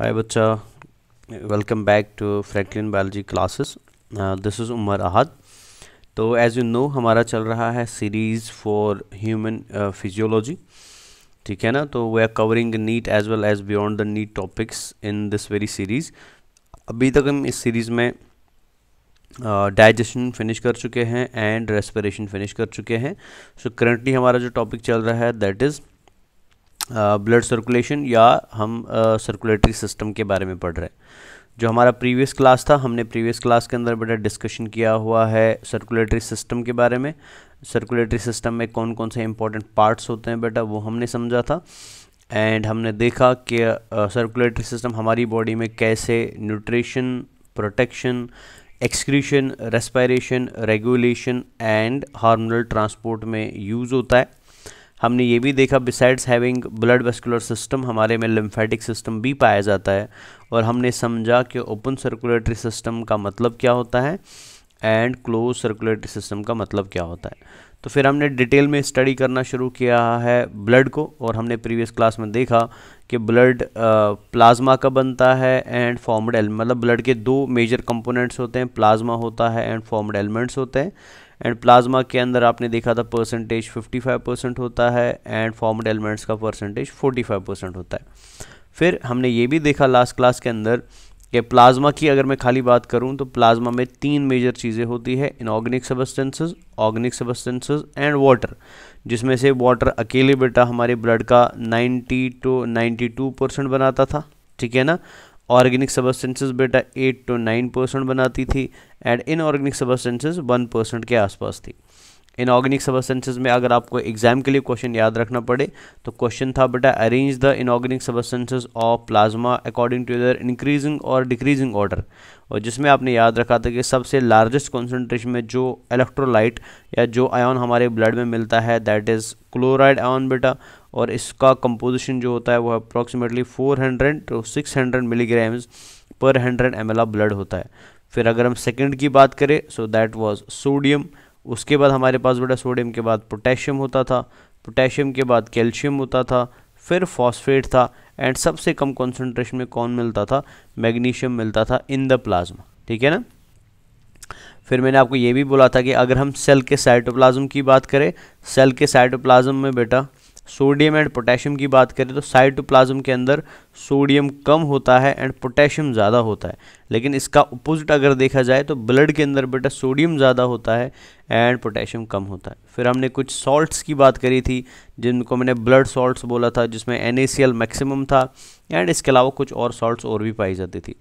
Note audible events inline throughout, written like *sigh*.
हाय बच्चा welcome back to Franklin biology classes this is Umar Ahad तो as you know हमारा चल रहा है सीरीज़ फॉर ह्यूमन फिजियोलॉजी ठीक है ना तो we are covering NEET as well as beyond the NEET topics in this very series अभी तक हम इस सीरीज़ में डाइजेशन uh, फिनिश कर चुके हैं एंड रेस्पिरेशन फिनिश कर चुके हैं सो so, करंटली हमारा जो टॉपिक चल रहा है दैट इज़ ब्लड सर्कुलेशन या हम सर्कुलेटरी सिस्टम के बारे में पढ़ रहे हैं जो हमारा प्रीवियस क्लास था हमने प्रीवियस क्लास के अंदर बेटा डिस्कशन किया हुआ है सर्कुलेटरी सिस्टम के बारे में सर्कुलेटरी सिस्टम में कौन कौन से इंपॉर्टेंट पार्ट्स होते हैं बेटा वो हमने समझा था एंड हमने देखा कि सर्कुलेटरी सिस्टम हमारी बॉडी में कैसे nutrition protection excretion respiration regulation and hormonal transport में यूज़ होता है हमने ये भी देखा besides having blood vascular system हमारे में लिम्फेटिक सिस्टम भी पाया जाता है और हमने समझा कि ओपन सर्कुलेटरी सिस्टम का मतलब क्या होता है एंड क्लोज सर्कुलेटरी सिस्टम का मतलब क्या होता है तो फिर हमने डिटेल में स्टडी करना शुरू किया है ब्लड को और हमने प्रीवियस क्लास में देखा कि ब्लड प्लाज्मा का बनता है एंड फॉर्मड एलिमेंट मतलब ब्लड के दो मेजर कंपोनेंट्स होते हैं प्लाज्मा होता है एंड फॉर्मड एलिमेंट्स होते हैं एंड प्लाज्मा के अंदर आपने देखा था परसेंटेज 55 परसेंट होता है एंड फॉर्मड एलिमेंट्स का परसेंटेज 45 परसेंट होता है फिर हमने ये भी देखा लास्ट क्लास के अंदर कि प्लाज्मा की अगर मैं खाली बात करूँ तो प्लाज्मा में तीन मेजर चीज़ें होती है inorganic substances organic substances and water जिसमें से वाटर अकेले बेटा हमारे ब्लड का नाइन्टी टू टू परसेंट बनाता था ठीक है ना ऑर्गेनिक सबस्टेंसेज बेटा एट टू नाइन परसेंट बनाती थी and inorganic substances one percent के आसपास थी इनऑर्गेनिक सबस्टेंसेज में अगर आपको एग्जाम के लिए क्वेश्चन याद रखना पड़े तो क्वेश्चन था बेटा arrange the inorganic substances of plasma according to their increasing और डिक्रीजिंग ऑर्डर और जिसमें आपने याद रखा था कि सबसे लार्जेस्ट कॉन्सेंट्रेशन में जो इलेक्ट्रोलाइट या जो आयन हमारे ब्लड में मिलता है दैट इज़ क्लोराइड आयन बेटा और इसका कंपोजिशन जो होता है वो approximately 400 to six hundred milligrams per hundred M L blood होता है फिर अगर हम सेकंड की बात करें सो दैट वाज सोडियम उसके बाद हमारे पास बेटा सोडियम के बाद पोटेशियम होता था पोटेशियम के बाद कैल्शियम होता था फिर फॉस्फेट था एंड सबसे कम कॉन्सेंट्रेशन में कौन मिलता था मैग्नीशियम मिलता था इन द प्लाज्मा ठीक है ना फिर मैंने आपको ये भी बोला था कि अगर हम सेल के साइटोप्लाज्म की बात करें सेल के साइटोप्लाज्म में बेटा सोडियम एंड पोटेशियम की बात करें तो साइटोप्लाज्म के अंदर सोडियम कम होता है एंड पोटेशियम ज़्यादा होता है लेकिन इसका अपोजिट अगर देखा जाए तो ब्लड के अंदर बेटा सोडियम ज़्यादा होता है एंड पोटेशियम कम होता है फिर हमने कुछ सॉल्ट्स की बात करी थी जिनको मैंने ब्लड सॉल्ट्स बोला था जिसमें एन मैक्सिमम था एंड इसके अलावा कुछ और सॉल्ट्स और भी पाई जाती थी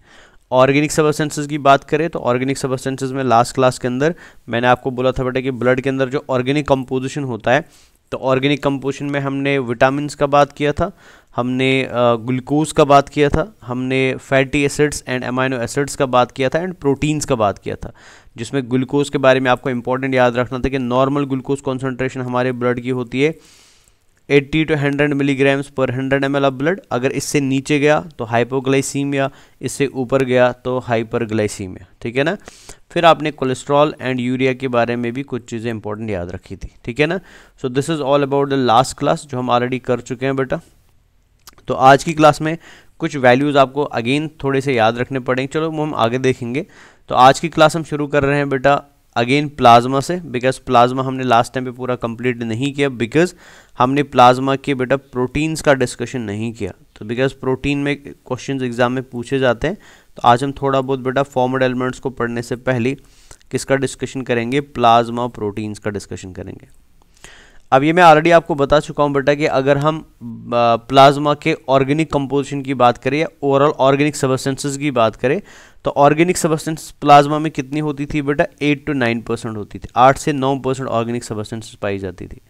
ऑर्गेनिक सबस्टेंसेज की बात करें तो ऑर्गेनिक सबस्टेंसेज में लास्ट क्लास के अंदर मैंने आपको बोला था बेटा कि ब्लड के अंदर जो ऑर्गेनिक कंपोजिशन होता है तो ऑर्गेनिक कंपोजिशन में हमने विटामिन का बात किया था हमने ग्लूकोज का बात किया था हमने fatty acids and amino acids का बात किया था एंड प्रोटीन्स का बात किया था जिसमें ग्लूकोज के बारे में आपको इंपॉर्टेंट याद रखना था कि नॉर्मल ग्लूकोज कॉन्सेंट्रेशन हमारे ब्लड की होती है 80 टू 100 मिलीग्राम्स पर 100 एम ऑफ ब्लड अगर इससे नीचे गया तो हाइपोग्लाइसीमिया इससे ऊपर गया तो हाइपरग्लाइसीमिया ठीक है ना फिर आपने कोलेस्ट्रॉल एंड यूरिया के बारे में भी कुछ चीज़ें इंपॉर्टेंट याद रखी थी ठीक है ना so this is all about the last class जो हम ऑलरेडी कर चुके हैं बेटा तो आज की क्लास में कुछ वैल्यूज़ आपको अगेन थोड़े से याद रखने पड़ेंगे चलो हम आगे देखेंगे तो आज की क्लास हम शुरू कर रहे हैं बेटा अगेन प्लाज्मा से बिकॉज प्लाज्मा हमने लास्ट टाइम पे पूरा कंप्लीट नहीं किया बिकॉज हमने प्लाज्मा के बेटा प्रोटीन्स का डिस्कशन नहीं किया तो बिकॉज प्रोटीन में क्वेश्चंस एग्जाम में पूछे जाते हैं तो आज हम थोड़ा बहुत बेटा फॉर्मड एलिमेंट्स को पढ़ने से पहले किसका डिस्कशन करेंगे प्लाज्मा प्रोटीन्स का डिस्कशन करेंगे अब ये मैं ऑलरेडी आपको बता चुका हूँ बेटा कि अगर हम प्लाज्मा के ऑर्गेनिक कंपोजिशन की बात करें या ओवरऑल ऑर्गेनिक सबस्टेंसेस की बात करें तो ऑर्गेनिक सबस्टेंस प्लाज्मा में कितनी होती थी बेटा एट टू नाइन परसेंट होती थी आठ से नौ परसेंट ऑर्गेनिक सबस्टेंसेस पाई जाती थी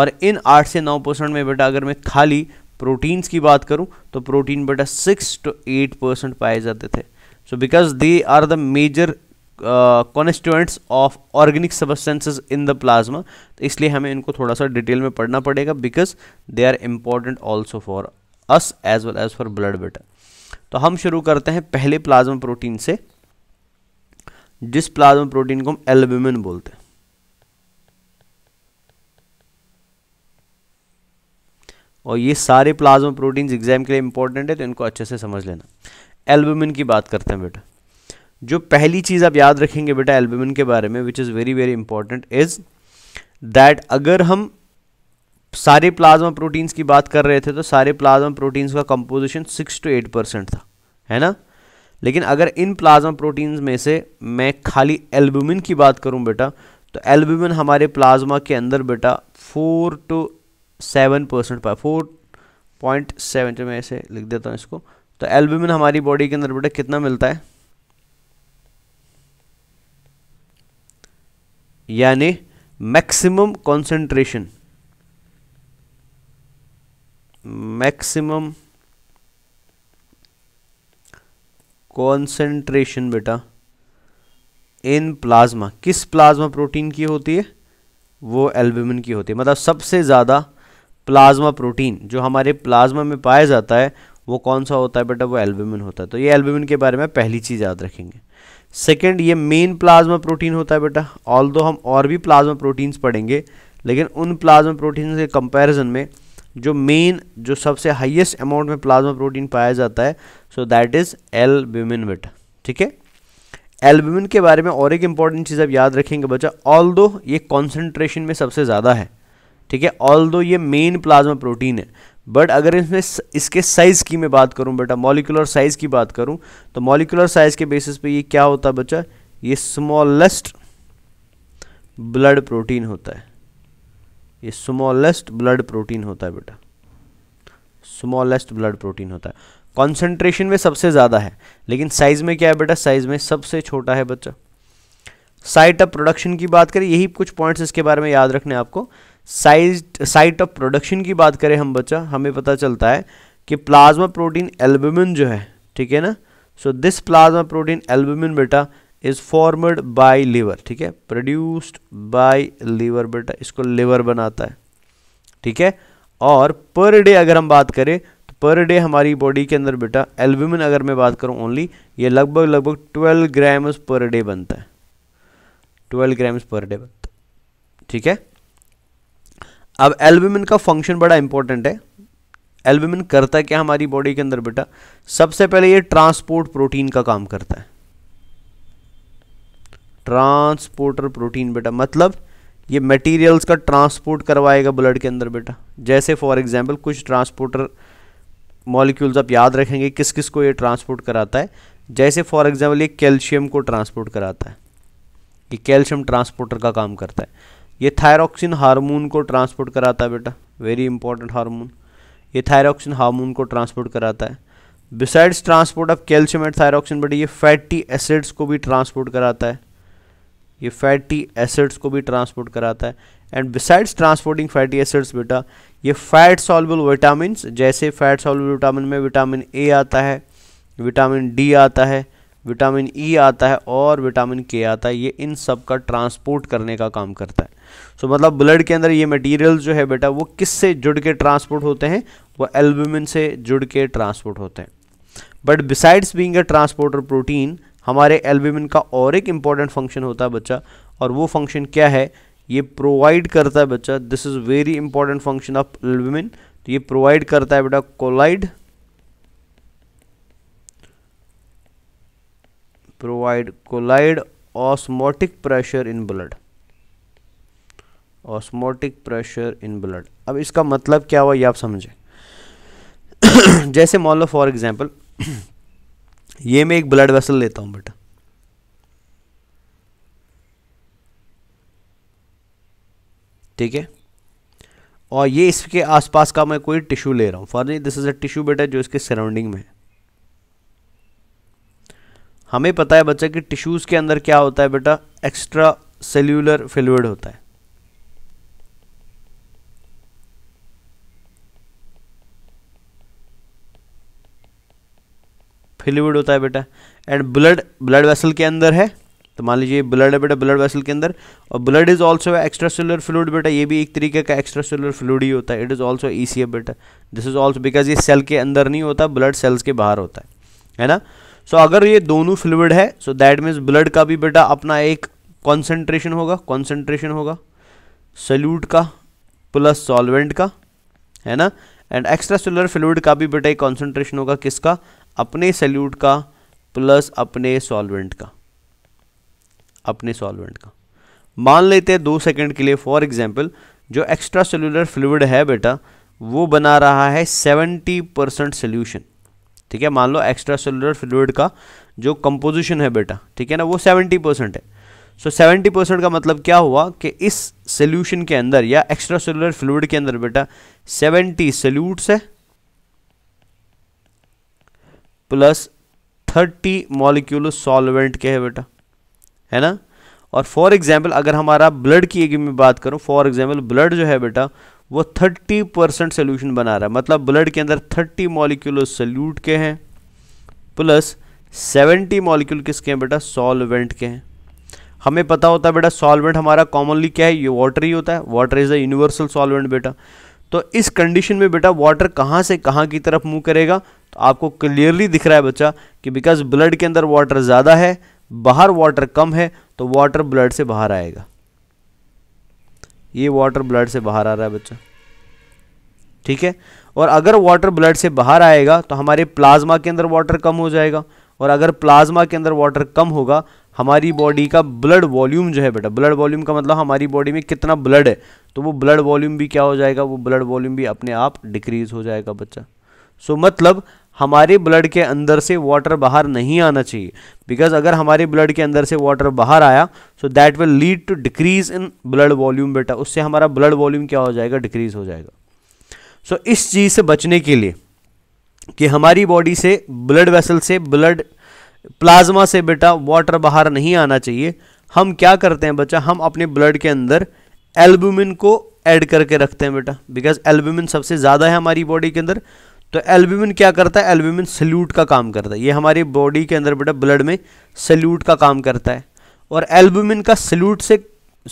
और इन आठ से नौ परसेंट में बेटा अगर मैं खाली प्रोटीन्स की बात करूँ तो प्रोटीन बेटा सिक्स टू एट परसेंट पाए जाते थे so because they are the major constituents of organic substances in the plasma तो इसलिए हमें इनको थोड़ा सा डिटेल में पढ़ना पड़ेगा because they are important also for us as well as for blood बेटा तो हम शुरू करते हैं पहले प्लाज्मा प्रोटीन से जिस प्लाज्मा प्रोटीन को हम एल्ब्यूमिन बोलते हैं और ये सारे प्लाज्मा प्रोटीन्स एग्जाम के लिए इंपॉर्टेंट है तो इनको अच्छे से समझ लेना एल्बुमिन की बात करते हैं बेटा जो पहली चीज़ आप याद रखेंगे बेटा एल्बुमिन के बारे में which is very very important is that अगर हम सारे प्लाज्मा प्रोटीन्स की बात कर रहे थे तो सारे प्लाज्मा प्रोटीन्स का composition six to eight percent था है ना लेकिन अगर इन प्लाज्मा प्रोटीन्स में से मैं खाली एल्बुमिन की बात करूं बेटा तो एल्बुमिन हमारे प्लाज्मा के अंदर बेटा फोर टू सेवन परसेंट पाया फोर पॉइंट सेवन जो मैं ऐसे लिख देता हूँ इसको तो एल्बुमिन हमारी बॉडी के अंदर बेटा कितना मिलता है यानी मैक्सिमम कंसंट्रेशन मैक्सिमम कंसंट्रेशन बेटा इन प्लाज्मा किस प्लाज्मा प्रोटीन की होती है वो एल्ब्यूमिन की होती है मतलब सबसे ज़्यादा प्लाज्मा प्रोटीन जो हमारे प्लाज्मा में पाया जाता है वो कौन सा होता है बेटा वो एल्ब्यूमिन होता है तो ये एल्बुमिन के बारे में पहली चीज़ याद रखेंगे सेकेंड ये मेन प्लाज्मा प्रोटीन होता है बेटा ऑल दो हम और भी प्लाज्मा प्रोटीन्स पढ़ेंगे लेकिन उन प्लाज्मा प्रोटीन्स के कंपैरिजन में जो मेन जो सबसे हाईएस्ट अमाउंट में प्लाज्मा प्रोटीन पाया जाता है सो दैट इज़ एल्ब्यूमिन बेटा ठीक है एल्ब्यूमिन के बारे में और एक इम्पॉर्टेंट चीज़ आप याद रखेंगे बच्चा ऑल दो ये कॉन्सेंट्रेशन में सबसे ज़्यादा है ठीक है ऑल दो ये मेन प्लाज्मा प्रोटीन है बट अगर इसमें इसके साइज़ की मैं बात करूं बेटा मॉलिकुलर साइज़ की बात करूं तो मॉलिकुलर साइज़ के बेसिस पे ये क्या होता है बच्चा ये स्मॉलेस्ट ब्लड प्रोटीन होता है ये स्मॉलेस्ट ब्लड प्रोटीन होता है बेटा स्मॉलेस्ट ब्लड प्रोटीन होता है कॉन्सेंट्रेशन में सबसे ज़्यादा है लेकिन साइज़ में क्या है बेटा साइज़ में सबसे छोटा है बच्चा साइट ऑफ प्रोडक्शन की बात करें यही कुछ पॉइंट्स इसके बारे में याद रखने आपको साइज साइट ऑफ प्रोडक्शन की बात करें हम बच्चा हमें पता चलता है कि प्लाज्मा प्रोटीन एल्ब्यूमिन जो है ठीक है ना so this plasma protein albumin बेटा इज फॉर्मड बाय लीवर ठीक है प्रोड्यूस्ड बाय लीवर बेटा इसको लीवर बनाता है ठीक है और पर डे अगर हम बात करें तो पर डे हमारी बॉडी के अंदर बेटा एल्ब्यूमिन अगर मैं बात करूं ओनली ये लगभग लगभग 12 ग्राम्स पर डे बनता है 12 ग्राम्स पर डे बनता है ठीक है अब एल्बुमिन का फंक्शन बड़ा इंपॉर्टेंट है एल्बुमिन करता क्या हमारी बॉडी के अंदर बेटा सबसे पहले ये ट्रांसपोर्ट प्रोटीन का काम करता है ट्रांसपोर्टर प्रोटीन बेटा मतलब ये मटेरियल्स का ट्रांसपोर्ट करवाएगा ब्लड के अंदर बेटा जैसे फॉर एग्जांपल कुछ ट्रांसपोर्टर मॉलिक्यूल्स आप याद रखेंगे किस किस को ये ट्रांसपोर्ट कराता है जैसे फॉर एग्जांपल ये कैल्शियम को ट्रांसपोर्ट कराता है ये कैल्शियम ट्रांसपोर्टर का काम करता है ये थायरॉक्सिन हार्मोन को ट्रांसपोर्ट कराता है बेटा वेरी इंपॉर्टेंट हार्मोन ये थायरॉक्सिन हार्मोन को ट्रांसपोर्ट कराता है besides transport of calcium and thyroxine बेटा ये फैटी एसिड्स को भी ट्रांसपोर्ट कराता है ये फैटी एसिड्स को भी ट्रांसपोर्ट कराता है and besides transporting fatty acids बेटा ये फैट सॉल्युबल विटामिन जैसे फैट सॉल्युबल विटामिन में विटामिन ए आता है विटामिन डी आता है विटामिन ई e आता है और विटामिन के आता है ये इन सब का ट्रांसपोर्ट करने का काम करता है सो so, मतलब ब्लड के अंदर ये मटेरियल जो है बेटा वो किस से जुड़ के ट्रांसपोर्ट होते हैं वो एल्बुमिन से जुड़ के ट्रांसपोर्ट होते हैं but besides being a transporter protein हमारे एल्बुमिन का और एक इम्पॉर्टेंट फंक्शन होता है बच्चा और वो फंक्शन क्या है ये प्रोवाइड करता है बच्चा this is very important function of albumin तो ये प्रोवाइड करता है बेटा colloid provide collide osmotic pressure in blood osmotic pressure in blood अब इसका मतलब क्या हुआ ये आप समझें *coughs* जैसे मान लो फॉर एग्जाम्पल *coughs* ये मैं एक ब्लड वेसल लेता हूँ बेटा ठीक है और ये इसके आसपास का मैं कोई टिश्यू ले रहा हूँ for this is a tissue बेटा जो इसके सराउंडिंग में है हमें पता है बच्चा कि टिश्यूज़ के अंदर क्या होता है बेटा एक्स्ट्रा सेल्यूलर फ्लूड होता है फ्लूड होता है बेटा एंड ब्लड ब्लड वेसल के अंदर है तो मान लीजिए ब्लड है बेटा ब्लड वेसल के अंदर और blood is also extracellular fluid बेटा ये भी एक तरीके का एक्स्ट्रा सेलर फ्लूड ही होता है इट इज़ ऑल्सो ई बेटा दिस इज ऑल्सो बिकॉज ये सेल के अंदर नहीं होता ब्लड सेल्स के बाहर होता है है ना सो so, अगर ये दोनों फ्लूड है सो दैट मीन्स ब्लड का भी बेटा अपना एक कॉन्सेंट्रेशन होगा कॉन्सेंट्रेशन होगा सल्यूट का प्लस सॉल्वेंट का है ना एंड एक्स्ट्रा सेलुलर फ्लूड का भी बेटा एक कॉन्सेंट्रेशन होगा किसका अपने सल्यूट का प्लस अपने सॉल्वेंट का अपने सॉल्वेंट का मान लेते हैं दो सेकंड के लिए फॉर एग्जांपल जो एक्स्ट्रा सेलुलर फ्लूड है बेटा वो बना रहा है सेवेंटी परसेंट सोल्यूशन ठीक है मान लो एक्स्ट्रा सेलुलर फ्लूड का जो कंपोजिशन है बेटा ठीक है ना वो सेवेंटी परसेंट है सो सेवेंटी परसेंट का मतलब क्या हुआ कि इस सोल्यूशन के अंदर या एक्स्ट्रा सेलुलर फ्लूड के अंदर बेटा सेवेंटी सेल्यूट्स है प्लस थर्टी मॉलिक्यूल सॉल्वेंट के है बेटा है ना और फॉर एग्जाम्पल अगर हमारा ब्लड की एक में बात करूँ फॉर एग्जाम्पल ब्लड जो है बेटा वो 30 परसेंट सोल्यूशन बना रहा है मतलब ब्लड के अंदर 30 मॉलिक्यूल सल्यूट के हैं प्लस 70 मॉलिक्यूल किसके हैं बेटा सॉल्वेंट के हैं हमें पता होता है बेटा सॉल्वेंट हमारा कॉमनली क्या है ये वाटर ही होता है water is a universal solvent बेटा तो इस कंडीशन में बेटा वाटर कहाँ से कहाँ की तरफ मूव करेगा तो आपको क्लियरली दिख रहा है बच्चा कि बिकॉज ब्लड के अंदर वाटर ज़्यादा है बाहर वाटर कम है तो वाटर ब्लड से बाहर आएगा ये वाटर ब्लड से बाहर आ रहा है बच्चा ठीक है और अगर वाटर ब्लड से बाहर आएगा तो हमारे प्लाज्मा के अंदर वाटर कम हो जाएगा और अगर प्लाज्मा के अंदर वाटर कम होगा हमारी बॉडी का ब्लड वॉल्यूम जो है बेटा ब्लड वॉल्यूम का मतलब हमारी बॉडी में कितना ब्लड है तो वो ब्लड वॉल्यूम भी क्या हो जाएगा वो ब्लड वॉल्यूम भी अपने आप डिक्रीज हो जाएगा बच्चा सो so, मतलब हमारे ब्लड के अंदर से वाटर बाहर नहीं आना चाहिए बिकॉज अगर हमारे ब्लड के अंदर से वाटर बाहर आया so that will lead to decrease in blood volume बेटा उससे हमारा ब्लड वॉल्यूम क्या हो जाएगा डिक्रीज हो जाएगा सो so, इस चीज़ से बचने के लिए कि हमारी बॉडी से ब्लड वेसल से ब्लड प्लाज्मा से बेटा वाटर बाहर नहीं आना चाहिए हम क्या करते हैं बच्चा हम अपने ब्लड के अंदर एल्बुमिन को ऐड करके रखते हैं बेटा बिकॉज एल्बुमिन सबसे ज़्यादा है हमारी बॉडी के अंदर तो एल्ब्यूमिन क्या करता है एल्ब्यूमिन सल्यूट का काम करता है ये हमारी बॉडी के अंदर बेटा ब्लड में सल्यूट का काम करता है और एल्ब्यूमिन का सल्यूट से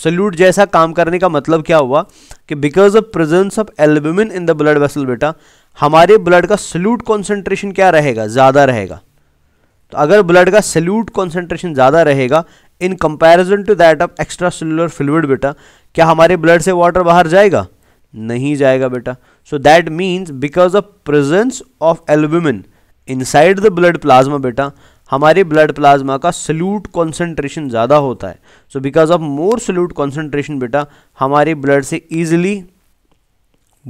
सल्यूट जैसा काम करने का मतलब क्या हुआ कि because of presence of albumin in the blood vessel बेटा हमारे ब्लड का सल्यूट कॉन्सेंट्रेशन क्या रहेगा ज़्यादा रहेगा तो अगर ब्लड का सल्यूट कॉन्सेंट्रेशन ज़्यादा रहेगा in comparison to that of extracellular fluid बेटा क्या हमारे ब्लड से वाटर बाहर जाएगा नहीं जाएगा बेटा so that means because of presence of albumin inside the blood plasma बेटा हमारे ब्लड प्लाज्मा का सल्यूट कॉन्सेंट्रेशन ज़्यादा होता है so because of more solute concentration बेटा हमारे ब्लड से ईजिली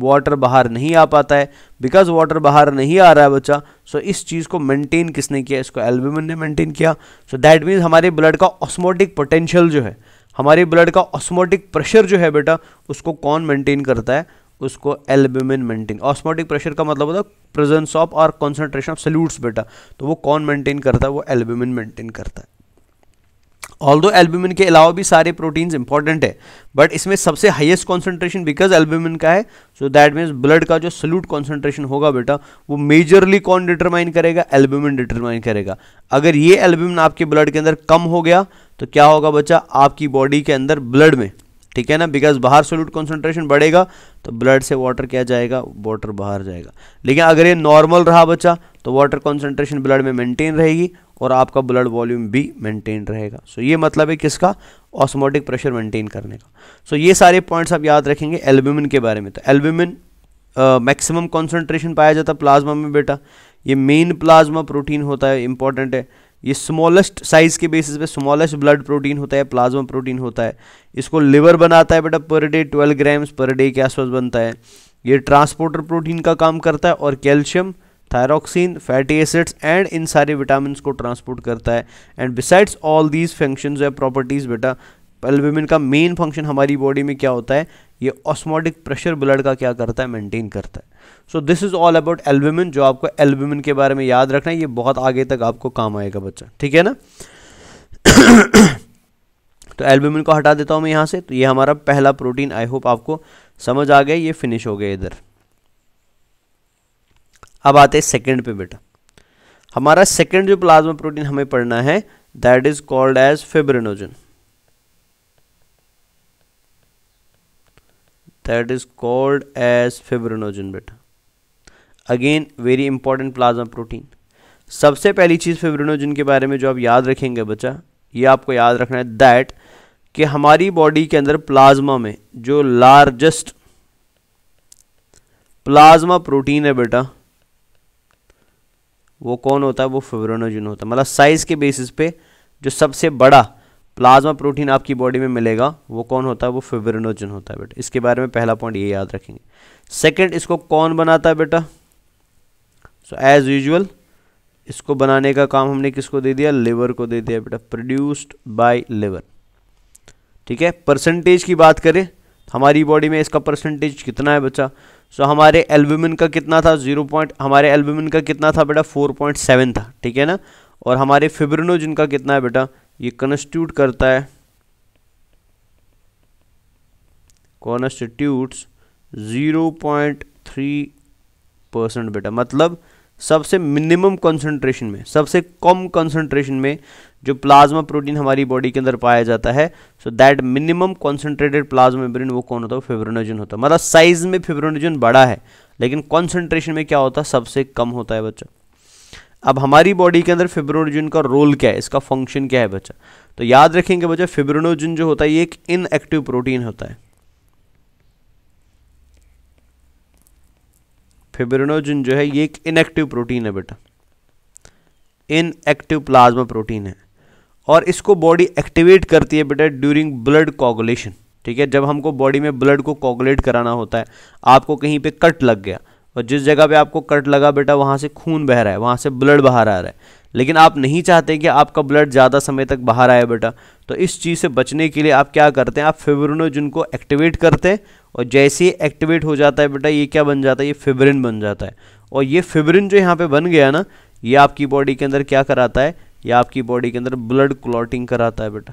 वाटर बाहर नहीं आ पाता है बिकॉज वाटर बाहर नहीं आ रहा है बच्चा सो so इस चीज़ को मेंटेन किसने किया इसको एल्ब्यूमिन ने मेंटेन किया सो दैट मीन्स हमारे ब्लड का ऑस्मोटिक पोटेंशियल जो है हमारे ब्लड का ऑस्मोटिक प्रेशर जो है बेटा उसको कौन मेंटेन करता है उसको एल्ब्यूमिन मेंटेन ऑस्मोटिक प्रेशर का मतलब होता है प्रेजेंस ऑफ और कॉन्सेंट्रेशन ऑफ सल्यूट्स बेटा तो वो कौन मेंटेन करता है वो एल्ब्यूमिन मेंटेन करता है ऑल दो एल्ब्यूमिन के अलावा भी सारे प्रोटीन्स इंपॉर्टेंट है बट इसमें सबसे हाइएस्ट कॉन्सेंट्रेशन बिकॉज एल्ब्यूमिन का है सो दैट मीन्स ब्लड का जो सल्यूट कॉन्सेंट्रेशन होगा बेटा वो मेजरली कौन डिटरमाइन करेगा एल्ब्यूमिन डिटरमाइन करेगा अगर ये एल्ब्यूमिन आपके ब्लड के अंदर कम हो गया तो क्या होगा बच्चा आपकी बॉडी के अंदर ब्लड में ठीक है ना बिकॉज बाहर सोल्यूट कॉन्सेंट्रेशन बढ़ेगा तो ब्लड से वाटर क्या जाएगा वाटर बाहर जाएगा लेकिन अगर ये नॉर्मल रहा बच्चा तो वाटर कॉन्सेंट्रेशन ब्लड में मेंटेन रहेगी और आपका ब्लड वॉल्यूम भी मेंटेन रहेगा सो so, ये मतलब है किसका ऑस्मोटिक प्रेशर मेंटेन करने का सो so, ये सारे पॉइंट्स आप याद रखेंगे एल्ब्यूमिन के बारे में तो एल्ब्यूमिन मैक्सिमम कॉन्सेंट्रेशन पाया जाता प्लाज्मा में बेटा ये मेन प्लाज्मा प्रोटीन होता है इंपॉर्टेंट है ये स्मॉलेस्ट साइज के बेसिस पे स्मॉलेस्ट ब्लड प्रोटीन होता है प्लाज्मा प्रोटीन होता है इसको लिवर बनाता है बेटा per day twelve grams per day के आसपास बनता है ये ट्रांसपोर्टर प्रोटीन का काम करता है और calcium thyroxine fatty acids and इन सारे विटामिन को ट्रांसपोर्ट करता है and besides all these function properties बेटा एल्बुमिन का मेन फंक्शन हमारी बॉडी में क्या होता है ये ऑस्मोटिक प्रेशर ब्लड का क्या करता है मेंटेन करता है so this is all about albumin जो आपको एल्ब्यूमिन के बारे में याद रखना है ये बहुत आगे तक आपको काम आएगा बच्चा ठीक है ना *coughs* तो एल्बुमिन को हटा देता हूँ मैं यहाँ से तो ये हमारा पहला प्रोटीन आई होप आपको समझ आ गया ये फिनिश हो गया इधर अब आते हैं सेकेंड पे बेटा हमारा सेकेंड जो प्लाज्मा प्रोटीन हमें पढ़ना है that is called as fibrinogen that is called as fibrinogen बेटा again very important plasma protein सबसे पहली चीज़ फिब्रिनोजन के बारे में जो आप याद रखेंगे बच्चा ये आपको याद रखना है दैट कि हमारी बॉडी के अंदर प्लाज्मा में जो लार्जेस्ट प्लाज्मा प्रोटीन है बेटा वो कौन होता है वो फिब्रोनोजिन होता है मतलब साइज के बेसिस पे जो सबसे बड़ा प्लाज्मा प्रोटीन आपकी बॉडी में मिलेगा वो कौन होता है वो फिब्रिनोजन होता है बेटा इसके बारे में पहला पॉइंट ये याद रखेंगे सेकंड इसको कौन बनाता है बेटा सो एज यूजल इसको बनाने का काम हमने किसको दे दिया लिवर को दे दिया बेटा प्रोड्यूस्ड बाय लिवर ठीक है परसेंटेज की बात करें हमारी बॉडी में इसका परसेंटेज कितना है बच्चा सो so, हमारे एल्ब्यूमिन का कितना था जीरो पॉइंट हमारे एल्ब्यूमिन का कितना था बेटा फोर पॉइंट सेवन था ठीक है ना और हमारे फिब्रिनोजिन का कितना है बेटा ये कंस्टिट्यूट करता है constitutes zero point three percent बेटा मतलब सबसे मिनिमम कंसंट्रेशन में सबसे कम कंसंट्रेशन में जो प्लाज्मा प्रोटीन हमारी बॉडी के अंदर पाया जाता है so that minimum concentrated plasma membrane वो कौन होता है फिब्रोनोजन होता है मतलब साइज में फिब्रोनोजन बड़ा है लेकिन कॉन्सेंट्रेशन में क्या होता है सबसे कम होता है बच्चा अब हमारी बॉडी के अंदर फिब्रोनोजिन का रोल क्या है इसका फंक्शन क्या है बच्चा तो याद रखेंगे बच्चा फिब्रोनोजिन जो होता है ये एक इनएक्टिव प्रोटीन होता है फिब्रोनोजिन जो है ये एक इनएक्टिव प्रोटीन है बेटा इनएक्टिव प्लाज्मा प्रोटीन है और इसको बॉडी एक्टिवेट करती है बेटा ड्यूरिंग ब्लड कोगुलेशन ठीक है जब हमको बॉडी में ब्लड को कोगुलेट कराना होता है आपको कहीं पे कट लग गया और जिस जगह पे आपको कट लगा बेटा वहाँ से खून बह रहा है वहाँ से ब्लड बाहर आ रहा है लेकिन आप नहीं चाहते कि आपका ब्लड ज़्यादा समय तक बाहर आए बेटा तो इस चीज़ से बचने के लिए आप क्या करते हैं आप फिब्रिनोजिन को एक्टिवेट करते हैं और जैसे ही एक्टिवेट हो जाता है बेटा ये क्या बन जाता है ये फिब्रिन बन जाता है और ये फिब्रिन जो यहाँ पर बन गया ना ये आपकी बॉडी के अंदर क्या कराता है ये आपकी बॉडी के अंदर ब्लड क्लॉटिंग कराता है बेटा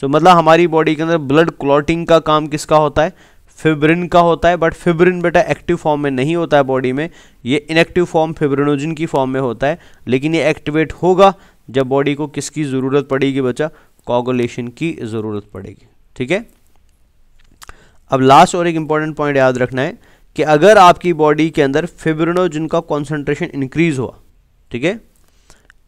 सो मतलब हमारी बॉडी के अंदर ब्लड क्लॉटिंग का काम किसका होता है फिब्रिन का होता है बट फिब्रिन बेटा एक्टिव फॉर्म में नहीं होता है बॉडी में ये इनएक्टिव फॉर्म फिब्रिनोजिन की फॉर्म में होता है लेकिन ये एक्टिवेट होगा जब बॉडी को किसकी ज़रूरत पड़ेगी बच्चा कॉगोलेशन की ज़रूरत पड़ेगी ठीक है अब लास्ट और एक इम्पॉर्टेंट पॉइंट याद रखना है कि अगर आपकी बॉडी के अंदर फिब्रिनोजिन का कॉन्सेंट्रेशन इंक्रीज हुआ ठीक है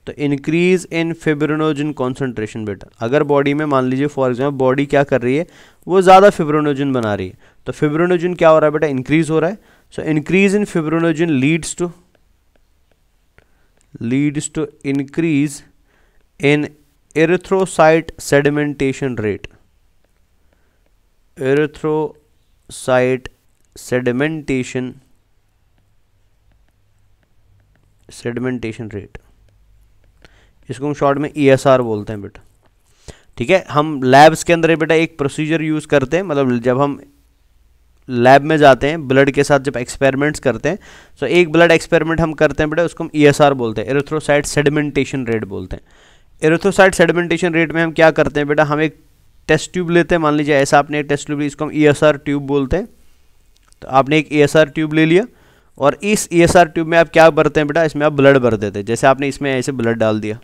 तो इंक्रीज इन फिब्रोनोजिन कॉन्सेंट्रेशन बेटा अगर बॉडी में मान लीजिए फॉर एग्जाम्पल बॉडी क्या कर रही है वो ज़्यादा फिब्रोनोजिन बना रही है तो फिब्रोनोजिन क्या हो रहा है बेटा इंक्रीज हो रहा है so increase in fibrinogen leads to leads to increase in erythrocyte sedimentation rate erythrocyte sedimentation sedimentation rate इसको हम शॉर्ट में ई e बोलते हैं बेटा ठीक है हम लैब्स के अंदर बेटा एक प्रोसीजर यूज़ करते हैं मतलब जब हम लैब में जाते हैं ब्लड के साथ जब एक्सपेरिमेंट्स करते हैं सो so एक ब्लड एक्सपेरिमेंट हम करते हैं बेटा उसको हम ई e बोलते हैं एरोथ्रोसाइट सेडिमेंटेशन रेट बोलते हैं एरोथ्रोसाइट सेडिमेंटेशन रेट में हम क्या करते हैं बेटा हम एक टेस्ट ट्यूब लेते हैं मान लीजिए ऐसा आपने एक टेस्ट ट्यूब इसको हम ई e ट्यूब बोलते हैं तो आपने एक ई e ट्यूब ले लिया और इस ई ट्यूब में आप क्या भरते हैं बेटा इसमें आप ब्लड भर देते हैं जैसे आपने इसमें ऐसे ब्लड डाल दिया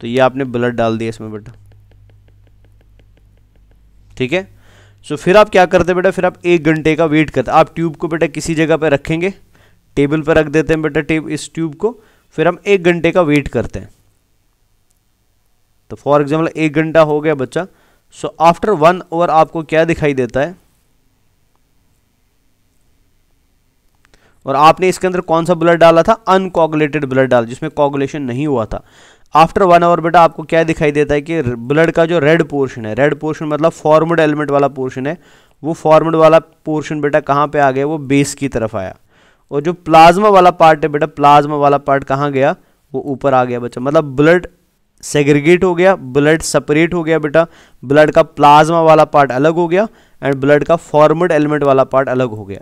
तो ये आपने ब्लड डाल दिया इसमें बेटा ठीक है सो फिर आप क्या करते हैं बेटा फिर आप एक घंटे का वेट करते आप ट्यूब को बेटा किसी जगह पर रखेंगे टेबल पर रख देते हैं बेटा टेब इस ट्यूब को फिर हम एक घंटे का वेट करते हैं तो फॉर एग्जाम्पल एक घंटा हो गया बच्चा सो आफ्टर वन आवर आपको क्या दिखाई देता है और आपने इसके अंदर कौन सा ब्लड डाला था अनकॉगुलेटेड ब्लड डाला जिसमें कॉगुलेशन नहीं हुआ था आफ्टर वन आवर बेटा आपको क्या दिखाई देता है कि ब्लड का जो रेड पोर्शन है रेड पोर्शन मतलब फॉर्मड एलिमेंट वाला पोर्शन है वो फॉर्मड वाला पोर्शन बेटा कहाँ पे आ गया वो बेस की तरफ आया और जो प्लाज्मा वाला पार्ट है बेटा प्लाज्मा वाला पार्ट कहाँ गया वो ऊपर आ गया बच्चा मतलब ब्लड सेग्रीगेट हो गया ब्लड सेपरेट हो गया बेटा ब्लड का प्लाज्मा वाला पार्ट अलग हो गया एंड ब्लड का फॉर्मड एलिमेंट वाला पार्ट अलग हो गया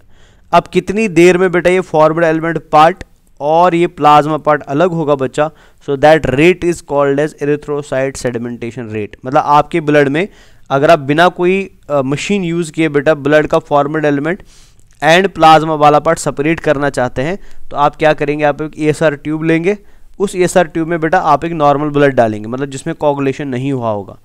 अब कितनी देर में बेटा ये फॉर्मड एलिमेंट पार्ट और ये प्लाज्मा पार्ट अलग होगा बच्चा so that rate is called as erythrocyte sedimentation rate मतलब आपके ब्लड में अगर आप बिना कोई मशीन यूज़ किए बेटा ब्लड का फॉर्मेड एलिमेंट एंड प्लाज्मा वाला पार्ट सेपरेट करना चाहते हैं तो आप क्या करेंगे आप एक आर ट्यूब लेंगे उस आर ट्यूब में बेटा आप एक नॉर्मल ब्लड डालेंगे मतलब जिसमें कॉगुलेशन नहीं हुआ होगा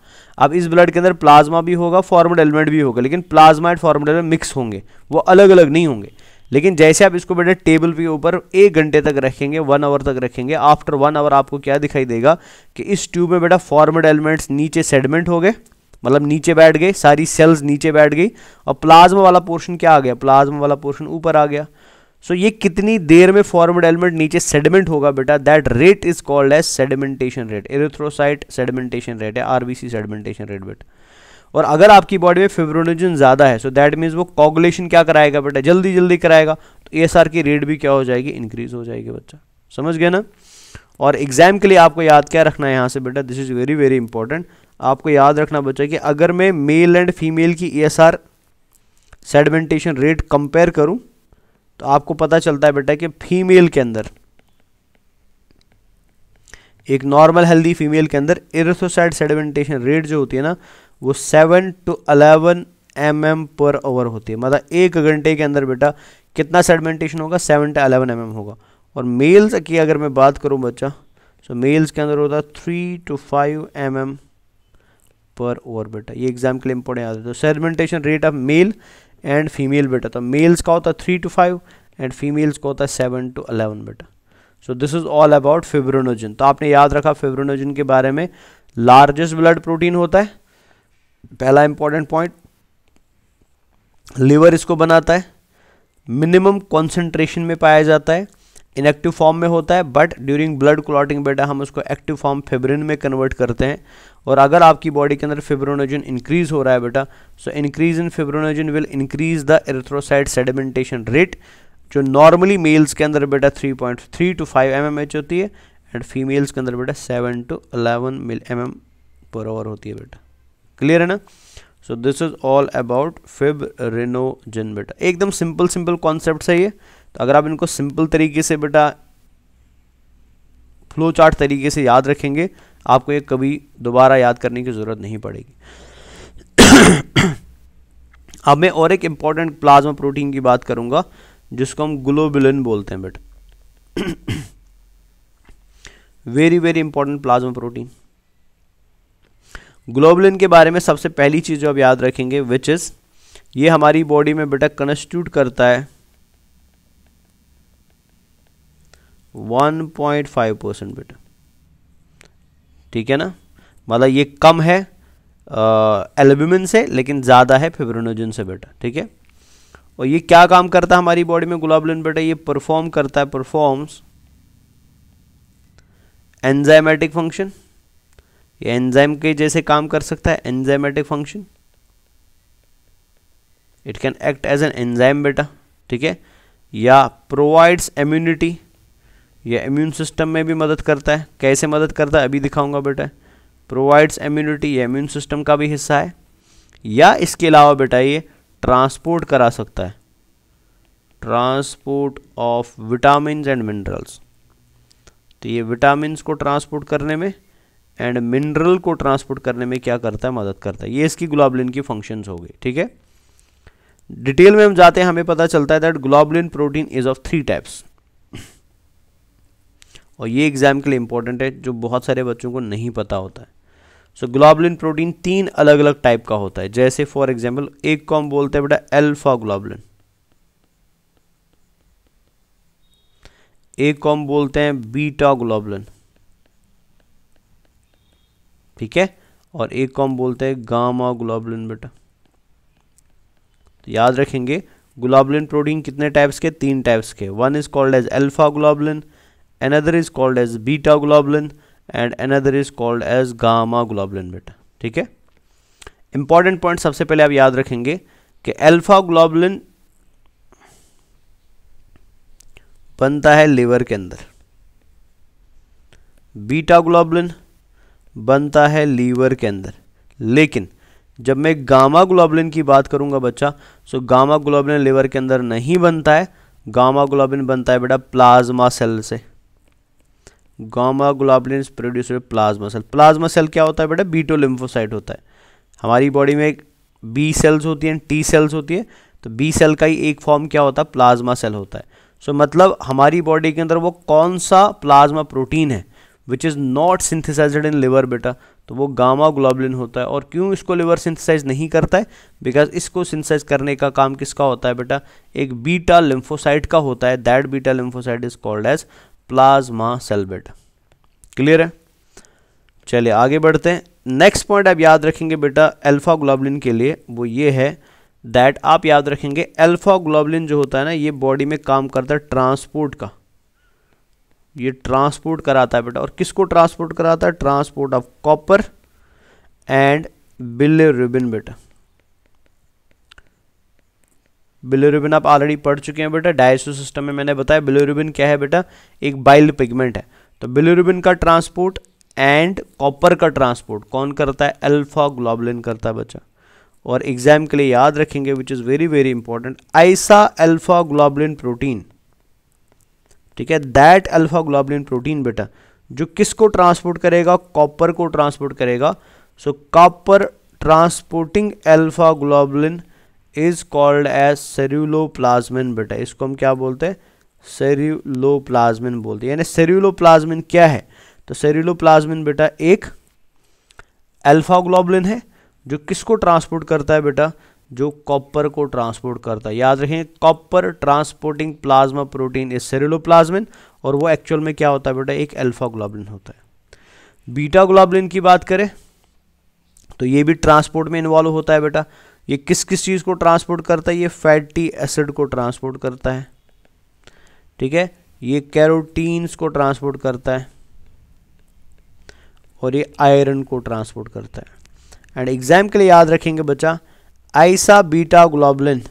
अब इस ब्लड के अंदर प्लाज्मा भी होगा फॉर्मेड एलिमेंट भी होगा लेकिन plasma and formed element mix होंगे वो अलग अलग नहीं होंगे लेकिन जैसे आप इसको बेटे टेबल के ऊपर एक घंटे तक रखेंगे वन आवर तक रखेंगे आफ्टर वन आवर आपको क्या दिखाई देगा कि इस ट्यूब में बेटा फॉर्मेड एलिमेंट्स नीचे सेडमेंट हो गए मतलब नीचे बैठ गए सारी सेल्स नीचे बैठ गई और प्लाज्मा वाला पोर्शन क्या आ गया प्लाज्मा वाला पोर्शन ऊपर आ गया सो so, ये कितनी देर में फॉर्मेड एलिमेंट नीचे सेडिमेंट होगा बेटा that rate is called as sedimentation rate erythrocyte sedimentation rate है आरबीसी सेडिमेंटेशन रेट बेटा और अगर आपकी बॉडी में फिब्रोनोजन ज़्यादा है सो दैट मीन्स वो कॉगुलेशन क्या कराएगा बेटा जल्दी जल्दी कराएगा तो ए की रेट भी क्या हो जाएगी इंक्रीज हो जाएगी बच्चा समझ गया ना और एग्ज़ाम के लिए आपको याद क्या रखना है यहाँ से बेटा this is very very important आपको याद रखना बच्चा कि अगर मैं मेल एंड फीमेल की E S R sedimentation rate compare करूँ तो आपको पता चलता है बेटा कि फीमेल के अंदर एक नॉर्मल हेल्दी फीमेल के अंदर इरेथोसाइड सेडिमेंटेशन रेट जो होती है ना वो seven to eleven M M per hour होती है मतलब एक घंटे के अंदर बेटा कितना सेडमेंटेशन होगा seven to eleven M M होगा और मेल्स की अगर मैं बात करूँ बच्चा तो मेल्स के अंदर होता है three to five M M per hour बेटा ये एग्जाम के लिए इंपॉर्टेंट याद है तो sedimentation rate of male and female बेटा तो मेल्स का होता है three to five and females का होता है सेवन टू अलेवन बेटा so this is all about fibrinogen तो आपने याद रखा फेब्रोनोजन के बारे में लार्जेस्ट ब्लड प्रोटीन होता है पहला इंपॉर्टेंट पॉइंट लीवर इसको बनाता है मिनिमम कॉन्सेंट्रेशन में पाया जाता है इनएक्टिव फॉर्म में होता है बट ड्यूरिंग ब्लड क्लॉटिंग बेटा हम उसको एक्टिव फॉर्म फेब्रिन में कन्वर्ट करते हैं और अगर आपकी बॉडी के अंदर फेब्रोनोजन इंक्रीज हो रहा है बेटा so increase in fibrinogen will increase the erythrocyte sedimentation rate जो नॉर्मली मेल्स के अंदर बेटा 3.3 टू 5 एम होती है एंड फीमेल्स के अंदर बेटा 7 to 11 M M per hour होती है बेटा क्लियर है ना so this is all about fibrinogen बेटा एकदम सिंपल सिंपल कॉन्सेप्ट है ये तो अगर आप इनको सिंपल तरीके से बेटा फ्लो चार्ट तरीके से याद रखेंगे आपको ये कभी दोबारा याद करने की ज़रूरत नहीं पड़ेगी *coughs* अब मैं और एक इम्पॉर्टेंट प्लाज्मा प्रोटीन की बात करूंगा जिसको हम ग्लोबुलिन बोलते हैं बेटा very very important plasma protein globulin के बारे में सबसे पहली चीज़ जो आप याद रखेंगे विच इज़ ये हमारी बॉडी में बेटा कंस्टिट्यूट करता है 1.5 परसेंट बेटा ठीक है ना मतलब ये कम है एल्ब्यूमिन से लेकिन ज़्यादा है फिब्रोनोजन से बेटा ठीक है और ये क्या काम करता है हमारी बॉडी में ग्लोबलिन बेटा ये परफॉर्म करता है परफॉर्म्स एंजाइमेटिक फंक्शन ये एंजाइम के जैसे काम कर सकता है enzymatic function it can act as an enzyme बेटा ठीक है या प्रोवाइड्स इम्यूनिटी या इम्यून सिस्टम में भी मदद करता है कैसे मदद करता है अभी दिखाऊंगा बेटा प्रोवाइड्स इम्यूनिटी या इम्यून सिस्टम का भी हिस्सा है या इसके अलावा बेटा ये ट्रांसपोर्ट करा सकता है transport of vitamin and minerals तो ये विटामिन को ट्रांसपोर्ट करने में एंड मिनरल को ट्रांसपोर्ट करने में क्या करता है मदद करता है ये इसकी ग्लोबलिन की फंक्शंस हो गई ठीक है डिटेल में हम जाते हैं हमें पता चलता है that globulin protein is of three types और ये एग्जाम के लिए इंपॉर्टेंट है जो बहुत सारे बच्चों को नहीं पता होता है सो ग्लोबलिन प्रोटीन तीन अलग अलग टाइप का होता है जैसे फॉर एग्जाम्पल एक को हम बोलते हैं बेटा एल्फा ग्लोबलिन एक को हम बोलते हैं बीटा ग्लोबलिन ठीक है और एक को हम बोलते हैं गामा ग्लोबुलिन बेटा तो याद रखेंगे ग्लोबुलिन प्रोटीन कितने टाइप्स के तीन टाइप्स के one is called as alpha globulin another is called as beta globulin and another is called as gamma globulin बेटा ठीक है इंपॉर्टेंट पॉइंट सबसे पहले आप याद रखेंगे कि अल्फा ग्लोबुलिन बनता है लिवर के अंदर बीटा ग्लोबुलिन बनता है लीवर के अंदर लेकिन जब मैं गामा ग्लोबलिन की बात करूंगा बच्चा सो तो गामा ग्लोबलिन लीवर के अंदर नहीं बनता है गामा ग्लोबलिन बनता है बेटा प्लाज्मा सेल से gamma globulin produce plasma cell plasma cell क्या होता है बेटा बीटो लिम्फोसाइट होता है हमारी बॉडी में बी सेल्स होती हैं टी सेल्स होती है तो बी सेल का ही एक फॉर्म क्या होता है प्लाज्मा सेल होता है सो so, मतलब हमारी बॉडी के अंदर वो कौन सा प्लाज्मा प्रोटीन है which is not synthesized in liver बेटा तो वो गामा ग्लोबलिन होता है और क्यों इसको लिवर सिंथिसाइज नहीं करता है बिकॉज इसको सिंथिसाइज करने का काम किसका होता है बेटा एक बीटा लिम्फोसाइट का होता है that beta lymphocyte is called as plasma cell बेटा क्लियर है चलिए आगे बढ़ते हैं नेक्स्ट पॉइंट आप याद रखेंगे बेटा अल्फा ग्लोबलिन के लिए वो ये है दैट आप याद रखेंगे अल्फा ग्लोबलिन जो होता है ना ये बॉडी में काम करता है ट्रांसपोर्ट का ये ट्रांसपोर्ट कराता है बेटा और किसको ट्रांसपोर्ट कराता है transport of copper and bilirubin बेटा बिलोरिबिन आप ऑलरेडी पढ़ चुके हैं बेटा डायसो सिस्टम में मैंने बताया बिलोरिबिन क्या है बेटा एक बाइल पिगमेंट है तो बिलोरिबिन का ट्रांसपोर्ट एंड कॉपर का ट्रांसपोर्ट कौन करता है अल्फा ग्लोबलिन करता है बच्चा और एग्जाम के लिए याद रखेंगे which is very very important आइसा अल्फा ग्लोबलिन प्रोटीन ठीक है दैट अल्फा ग्लोबलिन प्रोटीन बेटा जो किसको ट्रांसपोर्ट करेगा कॉपर को ट्रांसपोर्ट करेगा so copper transporting alpha globulin is called as plasmin बेटा इसको हम क्या बोलते हैं सेरुलोप्लाज्मिन बोलते हैं यानी सेरुलोप्लाज्मिन क्या है तो प्लाज्मिन बेटा एक अल्फा ग्लोबलिन है जो किसको ट्रांसपोर्ट करता है बेटा जो कॉपर को ट्रांसपोर्ट करता है याद रखें copper transporting plasma protein is ceruloplasmin और वो एक्चुअल में क्या होता है बेटा एक अल्फा ग्लोबलिन होता है बीटा ग्लोबलिन की बात करें तो ये भी ट्रांसपोर्ट में इन्वॉल्व होता है बेटा ये किस किस चीज़ को ट्रांसपोर्ट करता है ये फैटी एसिड को ट्रांसपोर्ट करता है ठीक है ये कैरोटीन्स को ट्रांसपोर्ट करता है और ये आयरन को ट्रांसपोर्ट करता है एंड एग्जाम के लिए याद रखेंगे बच्चा आइसा बीटा ग्लोबलिन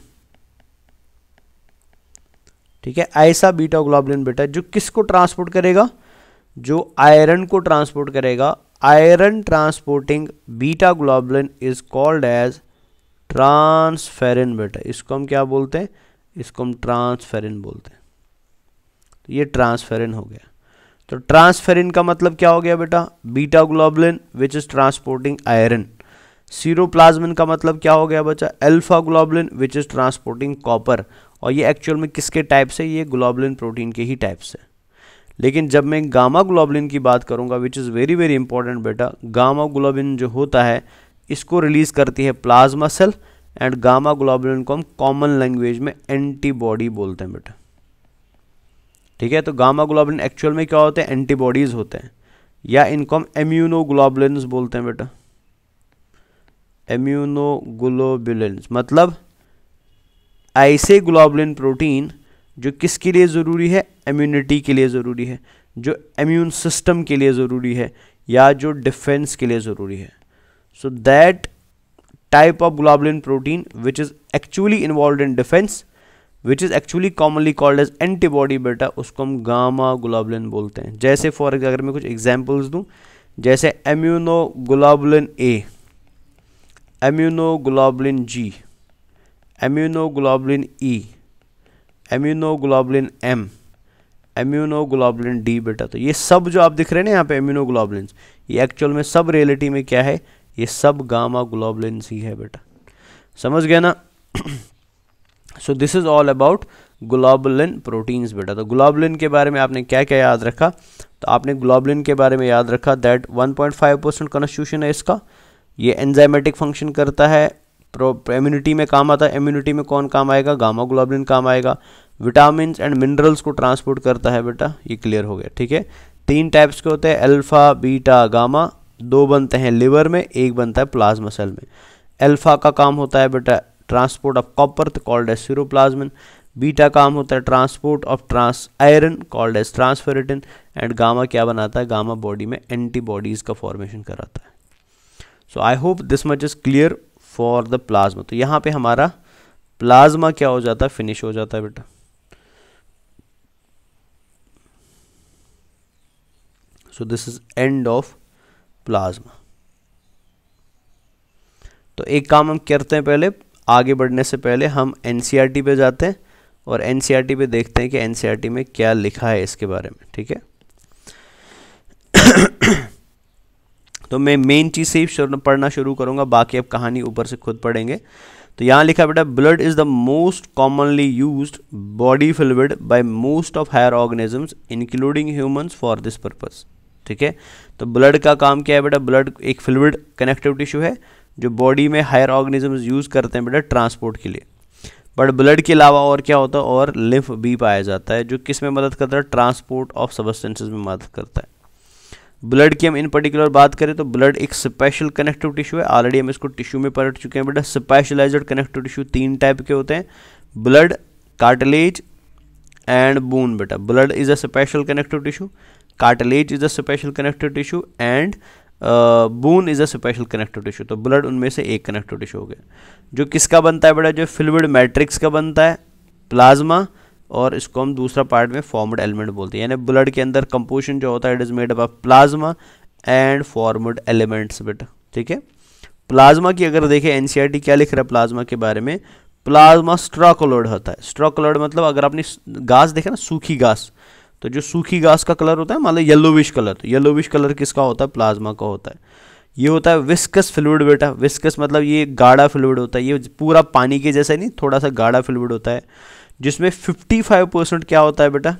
ठीक है आइसा बीटा ग्लोबलिन बेटा जो किसको ट्रांसपोर्ट करेगा जो आयरन को ट्रांसपोर्ट करेगा iron transporting beta globulin is called as transferrin बेटा इसको हम क्या बोलते हैं इसको हम ट्रांसफेरिन बोलते हैं तो ये ट्रांसफेरिन हो गया तो ट्रांसफेरिन का मतलब क्या हो गया बेटा beta globulin which is transporting iron ceruloplasmin का मतलब क्या हो गया बच्चा alpha globulin which is transporting copper और ये एक्चुअल में किसके टाइप से ये ग्लोबुलिन प्रोटीन के ही टाइप से लेकिन जब मैं गामा ग्लोबुलिन की बात करूंगा which is very very important बेटा गामा ग्लोबुलिन जो होता है इसको रिलीज़ करती है plasma cell and gamma globulin को हम कॉमन लैंग्वेज में एंटीबॉडी बोलते हैं बेटा ठीक है तो गामा ग्लोबुलिन एक्चुअल में क्या होते हैं एंटीबॉडीज़ होते हैं या इनको हम इम्यूनोग्लोबुलिन बोलते हैं बेटा इम्यूनोग्लोबुलिन मतलब ऐसे ग्लोबुलिन प्रोटीन जो किसके लिए ज़रूरी है इम्यूनिटी के लिए ज़रूरी है जो इम्यून सिस्टम के लिए ज़रूरी है या जो डिफेंस के लिए ज़रूरी है so that type of globulin protein which is actually involve in defence which is actually commonly called as antibody बेटा उसको हम गामा ग्लोबुलिन बोलते हैं जैसे फॉर अगर मैं कुछ एग्जाम्पल्स दूँ जैसे एम्यूनोग्लोबुलिन ए एम्यूनोग्लोबलिन जी एम्यूनोग्लोबलिन ई एम्यूनोग्लोबलिन एम एम्यूनोग्लोबलिन डी बेटा तो ये सब जो आप दिख रहे हैं ना यहाँ पे एम्यूनोग्लोबलिन ये एक्चुअल में सब रियलिटी में क्या है ये सब गामा ग्लोबलिन ही है बेटा समझ गया ना so this is all about globulin proteins बेटा तो ग्लोबलिन के बारे में आपने क्या क्या याद रखा तो आपने ग्लोबलिन के बारे में याद रखा दैट 1.5 परसेंट कॉन्स्टिट्यूशन है इसका ये एंजाइमेटिक फंक्शन करता है इम्यूनिटी में काम आता है इम्यूनिटी में कौन काम आएगा गामोग्लोबिन काम आएगा विटामिन एंड मिनरल्स को ट्रांसपोर्ट करता है बेटा ये क्लियर हो गया ठीक है तीन टाइप्स के होते हैं अल्फ़ा बीटा गामा दो बनते हैं लिवर में एक बनता है प्लाज्मा सेल में अल्फ़ा का काम होता है बेटा transport of copper called as ceruloplasmin beta काम होता है transport of trans iron called as transferrin and gamma क्या बनाता है गामा बॉडी में एंटीबॉडीज़ का फॉर्मेशन कराता है so I hope this much is clear for the plasma तो यहाँ पे हमारा प्लाज्मा क्या हो जाता है फिनिश हो जाता है बेटा so this is end of plasma तो एक काम हम करते हैं पहले आगे बढ़ने से पहले हम एन e पे जाते हैं और एन e पे देखते हैं कि एन e में क्या लिखा है इसके बारे में ठीक है तो मैं मेन चीज़ से ही पढ़ना शुरू करूंगा बाकी अब कहानी ऊपर से खुद पढ़ेंगे तो यहाँ लिखा बेटा blood is the most commonly use body fluid by most of higher organisms including humans for this purpose ठीक है तो ब्लड का काम क्या है बेटा ब्लड एक फिल्विड कनेक्टिव टिश्यू है जो बॉडी में हायर ऑर्गेनिजम्स यूज़ करते हैं बेटा ट्रांसपोर्ट के लिए बट ब्लड के अलावा और क्या होता है और लिम्फ भी पाया जाता है जो किस में मदद करता है ट्रांसपोर्ट ऑफ सबस्टेंसेज में मदद करता है ब्लड की हम इन पर्टिकुलर बात करें तो ब्लड एक स्पेशल कनेक्टिव टिश्यू है ऑलरेडी हम इसको टिश्यू में पलट चुके हैं बेटा स्पेशलाइज कनेक्टिव टिश्यू तीन टाइप के होते हैं ब्लड कार्टिलेज एंड बोन बेटा blood is a special connective tissue cartilage is a special connective tissue and bone is a special connective tissue तो ब्लड उनमें से एक कनेक्टिव टिश्यू हो गया जो किसका बनता है बेटा जो फिल्विड मैट्रिक्स का बनता है प्लाज्मा और इसको हम दूसरा पार्ट में फॉर्मड एलिमेंट बोलते हैं यानी ब्लड के अंदर कंपोजिशन जो होता है it is made up of plasma and formed elements बेटा ठीक है प्लाज्मा की अगर देखें एनसीईआरटी e क्या लिख रहा है प्लाज्मा के बारे में प्लाज्मा स्ट्राकोलोड होता है स्ट्राकोलोड मतलब अगर आपने घास देखे ना सूखी घास तो जो सूखी घास का कलर होता है मान लो येलोविश कलर तो येलोविश कलर किसका होता है प्लाज्मा का होता है ये होता है विस्कस फ्लूड बेटा विस्कस मतलब ये गाढ़ा फ्लूड होता है ये पूरा पानी के जैसा नहीं थोड़ा सा गाढ़ा फ्लूड होता है जिसमें 55 परसेंट क्या होता है बेटा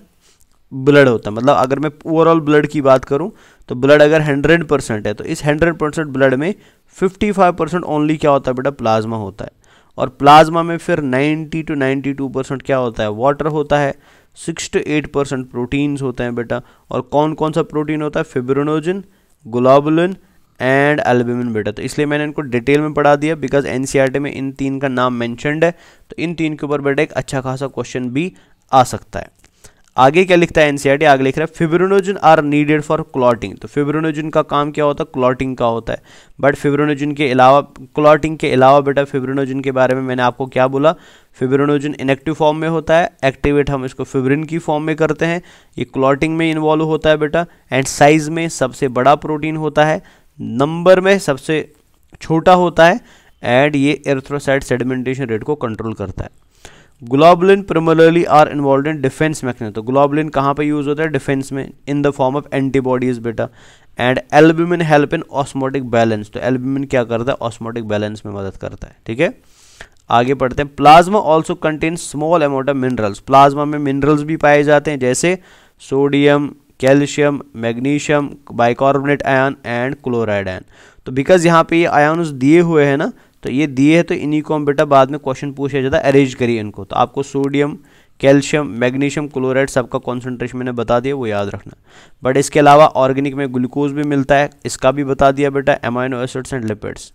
ब्लड होता है मतलब अगर मैं ओवरऑल ब्लड की बात करूं तो ब्लड अगर 100 परसेंट है तो इस 100 परसेंट ब्लड में 55 परसेंट ओनली क्या होता है बेटा प्लाज्मा होता है और प्लाज्मा में फिर 90 टू 92 परसेंट क्या होता है वाटर होता है six to eight percent proteins होते हैं बेटा और कौन कौन सा प्रोटीन होता है फिब्रोनोजन ग्लोबुलिन एंड एल्ब्यूमिन बेटा तो इसलिए मैंने इनको डिटेल में पढ़ा दिया बिकॉज एन e में इन तीन का नाम मैंशनड है तो इन तीन के ऊपर बेटा एक अच्छा खासा क्वेश्चन भी आ सकता है आगे क्या लिखता है एनसीईआरटी e आगे लिख रहा है fibrinogen are needed for clotting तो फिब्रोनोजिन का काम क्या होता है क्लॉटिंग का होता है बट फिब्रोनोजिन के अलावा क्लॉटिंग के अलावा बेटा फिब्रोनोजिन के बारे में मैंने आपको क्या बोला फिब्रोनोजिन इनएक्टिव फॉर्म में होता है एक्टिवेट हम इसको फिब्रिन की फॉर्म में करते हैं ये क्लॉटिंग में इन्वॉल्व होता है बेटा एंड साइज में सबसे बड़ा प्रोटीन होता है नंबर में सबसे छोटा होता है एंड ये एर्थ्रोसाइट सेडिमेंटेशन रेट को कंट्रोल करता है globulin primarily are involve in defence mechanism तो ग्लोबुलिन कहाँ पे यूज होता है डिफेंस में in the form of antibodies बेटा and albumin help in osmotic balance तो एल्ब्यूमिन क्या करता है ऑस्मोटिक बैलेंस में मदद करता है ठीक है आगे पढ़ते हैं plasma also contain small amount of minerals plasma में मिनरल्स भी पाए जाते हैं जैसे sodium calcium magnesium bicarbonate ion and chloride ion तो बिकॉज यहाँ पे ये आयन दिए हुए हैं ना तो ये दिए हैं तो इन्हीं को हम बेटा बाद में क्वेश्चन पूछा जाता है अरेंज करिए इनको तो आपको सोडियम कैल्शियम मैग्नीशियम क्लोराइड सबका कॉन्सेंट्रेशन मैंने बता दिया वो याद रखना बट इसके अलावा ऑर्गेनिक में ग्लूकोज भी मिलता है इसका भी बता दिया बेटा amino acids and lipids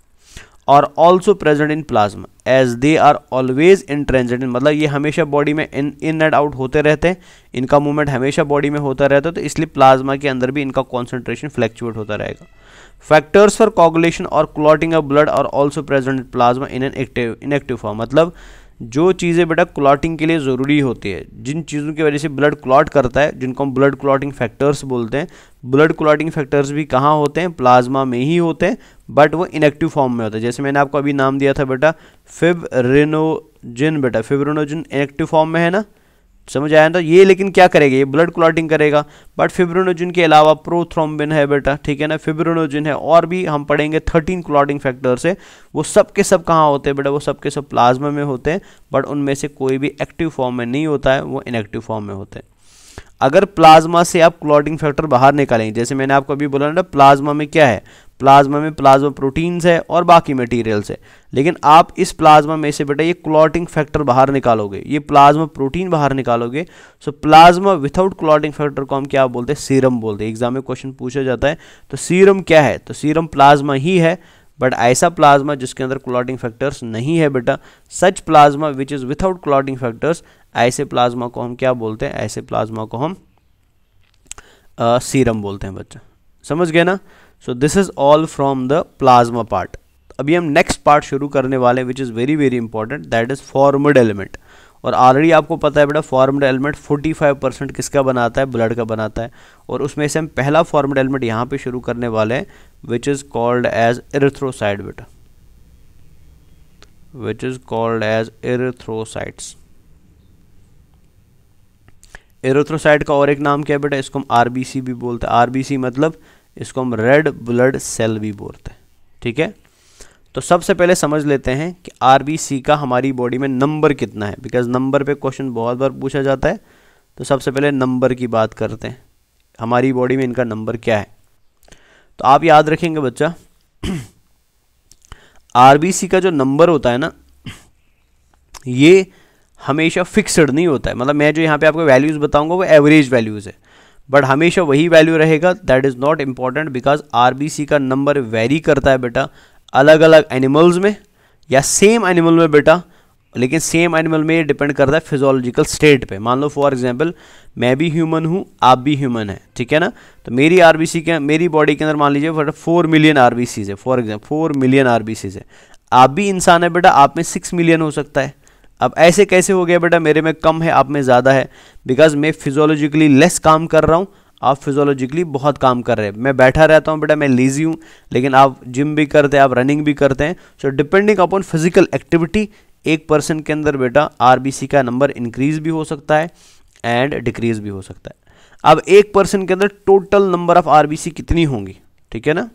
are also present in plasma as they are always in transient मतलब ये हमेशा बॉडी में इन इन एंड आउट होते रहते हैं इनका मूवमेंट हमेशा बॉडी में होता रहता है तो इसलिए प्लाज्मा के अंदर भी इनका कॉन्सेंट्रेशन फ्लैक्चुएट होता रहेगा फैक्टर्स फॉर कॉगुलेशन और clotting of blood are also present in plasma in an active inactive form मतलब जो चीज़ें बेटा क्लॉटिंग के लिए ज़रूरी होती है जिन चीज़ों की वजह से ब्लड क्लॉट करता है जिनको हम ब्लड क्लॉटिंग फैक्टर्स बोलते हैं ब्लड क्लॉटिंग फैक्टर्स भी कहाँ होते हैं प्लाज्मा में ही होते हैं बट वो इनएक्टिव फॉर्म में होते हैं जैसे मैंने आपको अभी नाम दिया था बेटा फिबरिनोजिन बेटा फिब्रोनोजिन इनएक्टिव फॉर्म में है ना समझ आया ना ये लेकिन क्या करेगा ये ब्लड क्लॉटिंग करेगा बट फिब्रोनोजिन के अलावा प्रोथ्रोम्बिन है बेटा ठीक है ना फिब्रोनोजिन है और भी हम पढ़ेंगे थर्टीन क्लॉटिंग फैक्टर्स है वो सब के सब कहाँ होते हैं बेटा वो सब के सब प्लाज्मा में होते हैं बट उनमें से कोई भी एक्टिव फॉर्म में नहीं होता है वो इनएक्टिव फॉर्म में होते हैं अगर प्लाज्मा से आप क्लॉटिंग फैक्टर बाहर निकालेंगे जैसे मैंने आपको अभी बोला ना तो प्लाज्मा में क्या है प्लाज्मा में प्लाज्मा प्रोटीन्स है और बाकी मटेरियल्स है लेकिन आप इस प्लाज्मा में से बेटा ये क्लॉटिंग फैक्टर बाहर निकालोगे ये प्लाज्मा प्रोटीन बाहर निकालोगे so plasma without clotting factor को हम क्या बोलते हैं सीरम बोलते हैं एग्जाम में क्वेश्चन पूछा जाता है तो सीरम क्या है तो सीरम प्लाज्मा ही है बट ऐसा प्लाज्मा जिसके अंदर क्लॉटिंग फैक्टर्स नहीं है बेटा such plasma which is without clotting factors ऐसे प्लाज्मा को हम क्या बोलते हैं ऐसे प्लाज्मा को हम आ, सीरम बोलते हैं बच्चा समझ गए ना so this is all from the plasma part अभी हम नेक्स्ट पार्ट शुरू करने वाले which is very very important that is formed element और ऑलरेडी आपको पता है बेटा फॉर्मड एलिमेंट 45 परसेंट किसका बनाता है ब्लड का बनाता है और उसमें से हम पहला फॉर्मड एलिमेंट यहाँ पे शुरू करने वाले हैं which is called as erythrocyte बेटा which is called as erythrocytes erythrocyte का और एक नाम क्या है बेटा इसको हम आरबीसी भी बोलते हैं आरबीसी मतलब इसको हम रेड ब्लड सेल भी बोलते हैं ठीक है तो सबसे पहले समझ लेते हैं कि आरबीसी का हमारी बॉडी में नंबर कितना है बिकॉज नंबर पे क्वेश्चन बहुत बार पूछा जाता है तो सबसे पहले नंबर की बात करते हैं हमारी बॉडी में इनका नंबर क्या है तो आप याद रखेंगे बच्चा *clears throat* आरबीसी का जो नंबर होता है ना ये हमेशा फिक्सड नहीं होता है मतलब मैं जो यहाँ पे आपको वैल्यूज़ बताऊँगा वो एवरेज वैल्यूज़ है बट हमेशा वही वैल्यू रहेगा that is not important because R का नंबर वेरी करता है बेटा अलग अलग एनिमल्स में या सेम एनिमल में बेटा लेकिन सेम एनिमल में डिपेंड करता है फिजोलॉजिकल स्टेट पे मान लो फॉर एग्जांपल मैं भी ह्यूमन हूँ आप भी ह्यूमन है ठीक है ना तो मेरी आर के मेरी बॉडी के अंदर मान लीजिए फोर मिलियन आर है for example four million R है आप भी इंसान है बेटा आप में सिक्स मिलियन हो सकता है अब ऐसे कैसे हो गया बेटा मेरे में कम है आप में ज़्यादा है बिकॉज मैं फिजोलॉजिकली लेस काम कर रहा हूँ आप फिजोलॉजिकली बहुत काम कर रहे हैं मैं बैठा रहता हूँ बेटा मैं लेजी हूँ लेकिन आप जिम भी करते हैं आप रनिंग भी करते हैं so depending upon physical activity एक पर्सन के अंदर बेटा आर का नंबर इंक्रीज भी हो सकता है एंड डिक्रीज भी हो सकता है अब एक पर्सन के अंदर टोटल नंबर ऑफ आर कितनी होंगी ठीक है ना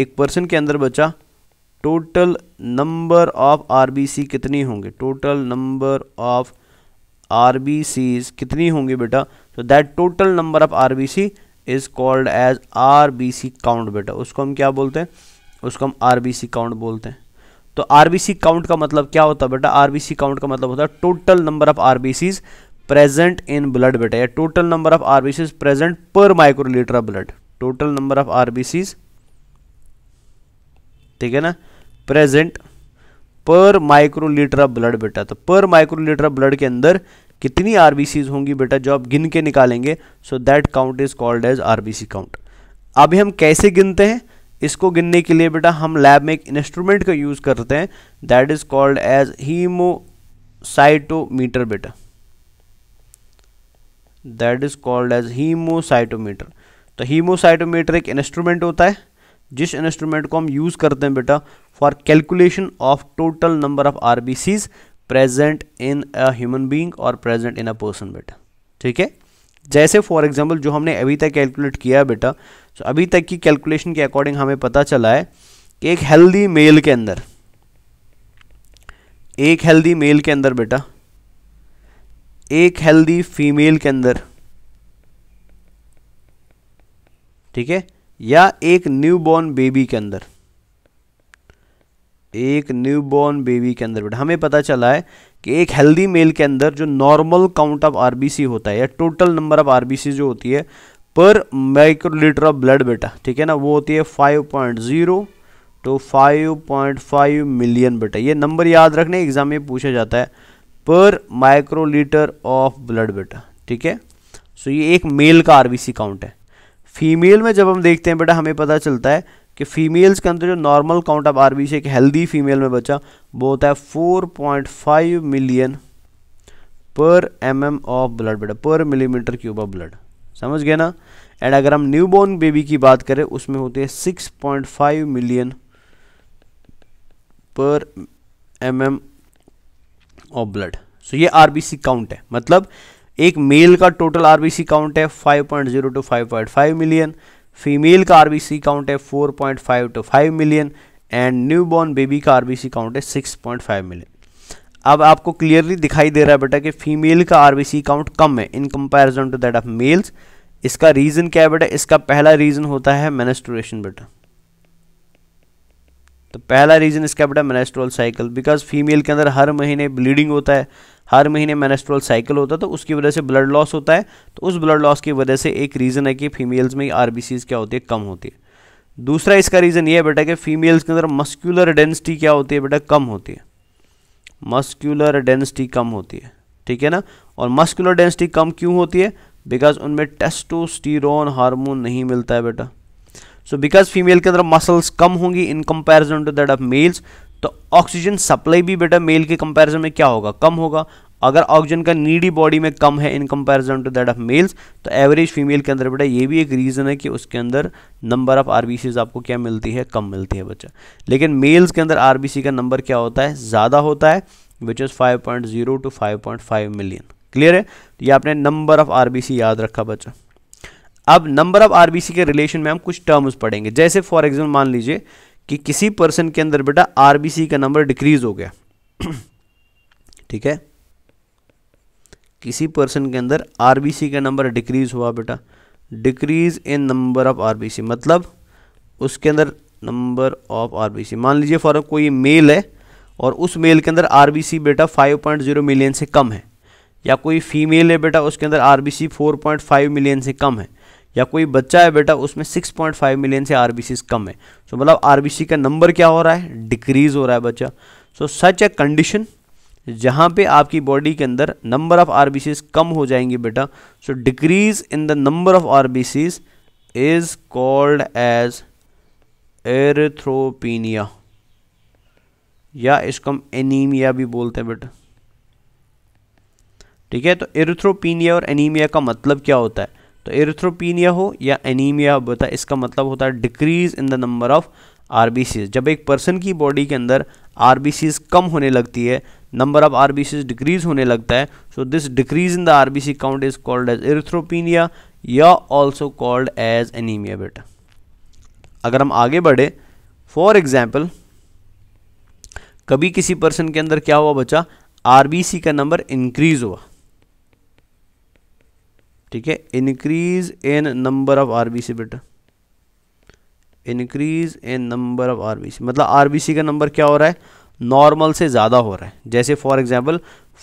एक पर्सन के अंदर बच्चा टोटल नंबर ऑफ आरबीसी कितनी होंगे टोटल नंबर ऑफ आरबीसीज कितनी होंगी बेटा so that total number of RBC is called as RBC count बेटा उसको हम क्या बोलते हैं उसको हम आरबीसी काउंट बोलते हैं तो आरबीसी काउंट का मतलब क्या होता है बेटा आरबीसी काउंट का मतलब होता है total number of RBCs present in blood बेटा या total number of RBCs present per microlitre of blood total number of RBCs ठीक है ना प्रेजेंट पर माइक्रो लीटर ऑफ ब्लड बेटा तो पर माइक्रो लीटर ऑफ ब्लड के अंदर कितनी आरबीसीज होंगी बेटा जो आप गिन के निकालेंगे so that count is called as RBC count अभी हम कैसे गिनते हैं इसको गिनने के लिए बेटा हम लैब में एक इंस्ट्रूमेंट का यूज़ करते हैं that is called as haemocytometer बेटा that is called as haemocytometer तो हीमोसाइटोमीटर एक इंस्ट्रूमेंट होता है जिस इंस्ट्रूमेंट को हम यूज़ करते हैं बेटा for calculation of total number of R B Cs present in a human being और प्रेजेंट इन अ पर्सन बेटा ठीक है जैसे फॉर एग्जाम्पल जो हमने अभी तक कैलकुलेट किया है बेटा तो अभी तक की कैलकुलेशन के अकॉर्डिंग हमें पता चला है कि एक हेल्दी मेल के अंदर एक हेल्दी मेल के अंदर बेटा एक हेल्दी फीमेल के अंदर ठीक है या एक न्यू बॉर्न बेबी के अंदर एक न्यू बॉर्न बेबी के अंदर बेटा हमें पता चला है कि एक हेल्दी मेल के अंदर जो नॉर्मल काउंट ऑफ आरबीसी होता है या टोटल नंबर ऑफ आरबीसी जो होती है पर माइक्रोलीटर ऑफ ब्लड बेटा ठीक है ना वो होती है 5.0 टू फाइव मिलियन बेटा ये नंबर याद रखने एग्जाम में पूछा जाता है पर माइक्रोलीटर ऑफ ब्लड बेटा ठीक है सो ये एक मेल का आरबीसी काउंट है फीमेल में जब हम देखते हैं बेटा हमें पता चलता है कि फीमेल्स के अंदर जो नॉर्मल काउंट ऑफ आरबीसी एक हेल्दी फीमेल में बचा वो होता है 4.5 million per M M of blood बेटा पर मिलीमीटर क्यूब ऑफ ब्लड समझ गए ना एंड अगर हम न्यू बॉर्न बेबी की बात करें उसमें होते हैं 6.5 million per M M of blood so ये आरबीसी काउंट है मतलब एक मेल का टोटल आरबीसी काउंट है 5.0 टू 5.5 मिलियन फीमेल का आरबीसी काउंट है 4.5 to 5 million and newborn baby का आरबीसी काउंट है 6.5 मिलियन अब आपको क्लियरली दिखाई दे रहा है बेटा कि फीमेल का आरबीसी काउंट कम है in comparison to that of males इसका रीज़न क्या है बेटा इसका पहला रीज़न होता है मेनेस्टोरेशन बेटा तो पहला रीज़न इसका बेटा मेनेस्ट्रोल साइकिल बिकॉज फीमेल के अंदर हर महीने ब्लीडिंग होता है हर महीने मेनेस्ट्रोल साइकिल होता है तो उसकी वजह से ब्लड लॉस होता है तो उस ब्लड लॉस की वजह से एक रीज़न है कि फीमेल्स में आर क्या होती है कम होती है दूसरा इसका रीज़न ये है बेटा कि फीमेल्स के अंदर मस्क्यूलर डेंसिटी क्या होती है बेटा कम होती है मस्क्यूलर डेंसिटी कम होती है ठीक है ना और मस्क्यूलर डेंसिटी कम क्यों होती है बिकॉज उनमें टेस्टोस्टीरोन हार्मोन नहीं मिलता है बेटा सो बिकॉज फीमेल के अंदर मसल्स कम होंगी in comparison to that of males तो ऑक्सीजन सप्लाई भी बेटा मेल के कंपैरिजन में क्या होगा कम होगा अगर ऑक्सीजन का नीडी बॉडी में कम है in comparison to that of males तो एवरेज फीमेल के अंदर बेटा ये भी एक रीज़न है कि उसके अंदर नंबर ऑफ आर आपको क्या मिलती है कम मिलती है बच्चा लेकिन मेल्स के अंदर आर का नंबर क्या होता है ज़्यादा होता है which is five point zero to five point five million clear है तो ये आपने नंबर ऑफ आर याद रखा बच्चा अब नंबर ऑफ आर के रिलेशन में हम कुछ टर्म्स पढ़ेंगे जैसे फॉर एग्जाम्पल मान लीजिए कि किसी पर्सन के अंदर बेटा आरबीसी का नंबर डिक्रीज हो गया ठीक है किसी पर्सन के अंदर आरबीसी का नंबर डिक्रीज हुआ बेटा decrease in number of RBC मतलब उसके अंदर नंबर ऑफ आरबीसी मान लीजिए फॉर कोई मेल है और उस मेल के अंदर आरबीसी बेटा 5.0 मिलियन से कम है या कोई फीमेल है बेटा उसके अंदर आरबीसी 4.5 मिलियन से कम है या कोई बच्चा है बेटा उसमें 6.5 मिलियन से आर कम है सो so, मतलब आर का नंबर क्या हो रहा है डिक्रीज हो रहा है बच्चा सो सच ए कंडीशन जहाँ पे आपकी बॉडी के अंदर नंबर ऑफ आर कम हो जाएंगी बेटा so decrease in the number of R is called as erythropenia या इसको हम एनीमिया भी बोलते हैं बेटा ठीक है तो एरिथ्रोपिनिया और एनीमिया का मतलब क्या होता है तो एरिथ्रोपीनिया हो या एनीमिया होता इसका मतलब होता है decrease in the number of R जब एक पर्सन की बॉडी के अंदर आर कम होने लगती है नंबर ऑफ आर डिक्रीज होने लगता है so this decrease in the R count is called as erythropenia या ऑल्सो कॉल्ड एज एनीमिया बेटा अगर हम आगे बढ़े फॉर एग्जाम्पल कभी किसी पर्सन के अंदर क्या हुआ बच्चा आरबीसी का नंबर इंक्रीज हुआ ठीक है increase in number of RBC बेटा increase in number of RBC मतलब आरबीसी का नंबर क्या हो रहा है नॉर्मल से ज़्यादा हो रहा है जैसे फॉर एग्जांपल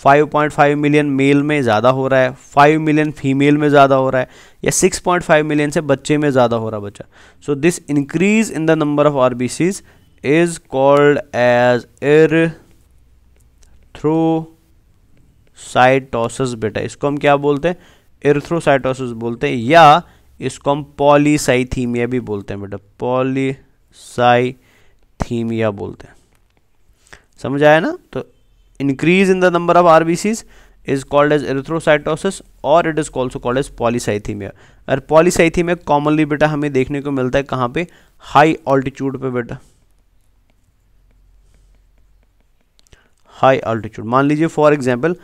5.5 मिलियन मेल में ज़्यादा हो रहा है 5 मिलियन फीमेल में ज़्यादा हो रहा है या 6.5 मिलियन से बच्चे में ज़्यादा हो रहा है बच्चा so this increase in the number of R is called as erythrocytosis बेटा इसको हम क्या बोलते हैं इर्थ्रोसाइटोसिस बोलते हैं या इसको हम पॉलीसाइथीमिया भी बोलते हैं बेटा पॉलीसाइथीमिया बोलते हैं समझ आया ना तो increase in the number of RBCs is called as erythrocytosis और it is also called as polycythemia और पॉलीसाइथीमिया कॉमनली बेटा हमें देखने को मिलता है कहाँ पे हाई ऑल्टीट्यूड पे बेटा हाई ऑल्टीट्यूड मान लीजिए फॉर एग्जाम्पल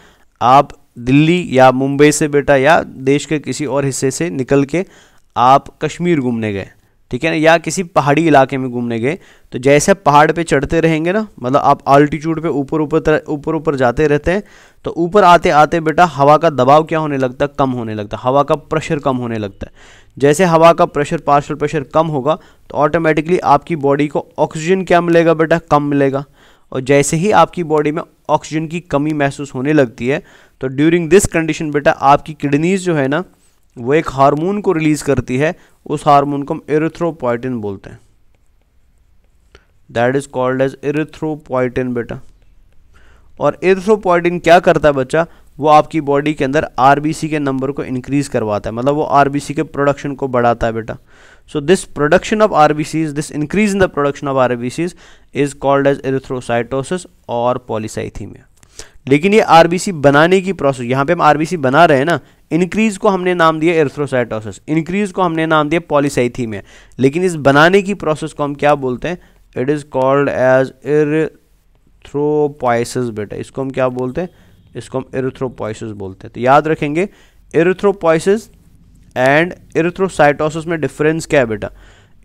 आप दिल्ली या मुंबई से बेटा या देश के किसी और हिस्से से निकल के आप कश्मीर घूमने गए ठीक है ना या किसी पहाड़ी इलाके में घूमने गए तो जैसे पहाड़ पे चढ़ते रहेंगे ना मतलब आप आल्टीट्यूड पे ऊपर ऊपर ऊपर ऊपर जाते रहते हैं तो ऊपर आते आते बेटा हवा का दबाव क्या होने लगता है कम होने लगता है हवा का प्रेशर कम होने लगता है जैसे हवा का प्रेशर पार्शल प्रेशर कम होगा तो ऑटोमेटिकली आपकी बॉडी को ऑक्सीजन क्या मिलेगा बेटा कम मिलेगा और जैसे ही आपकी बॉडी में ऑक्सीजन की कमी महसूस होने लगती है तो ड्यूरिंग दिस कंडीशन बेटा आपकी किडनीज जो है ना वो एक हार्मोन को रिलीज़ करती है उस हार्मोन को हम एरिथ्रोपोइटिन बोलते हैं that is called as erythropoietin बेटा और एरिथ्रोपोइटिन क्या करता है बच्चा वो आपकी बॉडी के अंदर आरबीसी के नंबर को इंक्रीज़ करवाता है मतलब वो आरबीसी के प्रोडक्शन को बढ़ाता है बेटा So this production of RBCs, this increase in the production of RBCs is called as erythrocytosis or polycythemia. लेकिन ये आरबीसी बनाने की प्रोसेस यहां पे हम आरबीसी बना रहे हैं ना इंक्रीज को हमने नाम दिया एर्थ्रोसाइटोसिस इंक्रीज को हमने नाम दिया पॉलीसाइथीमिया लेकिन इस बनाने की प्रोसेस को हम क्या बोलते हैं it is called as erythropoiesis बेटा इसको हम क्या बोलते हैं इसको हम इरथ्रोपोइसिस बोलते हैं तो याद रखेंगे इरथ्रोपोइसिस एंड इरिथ्रोसाइटोसिस में डिफरेंस क्या है बेटा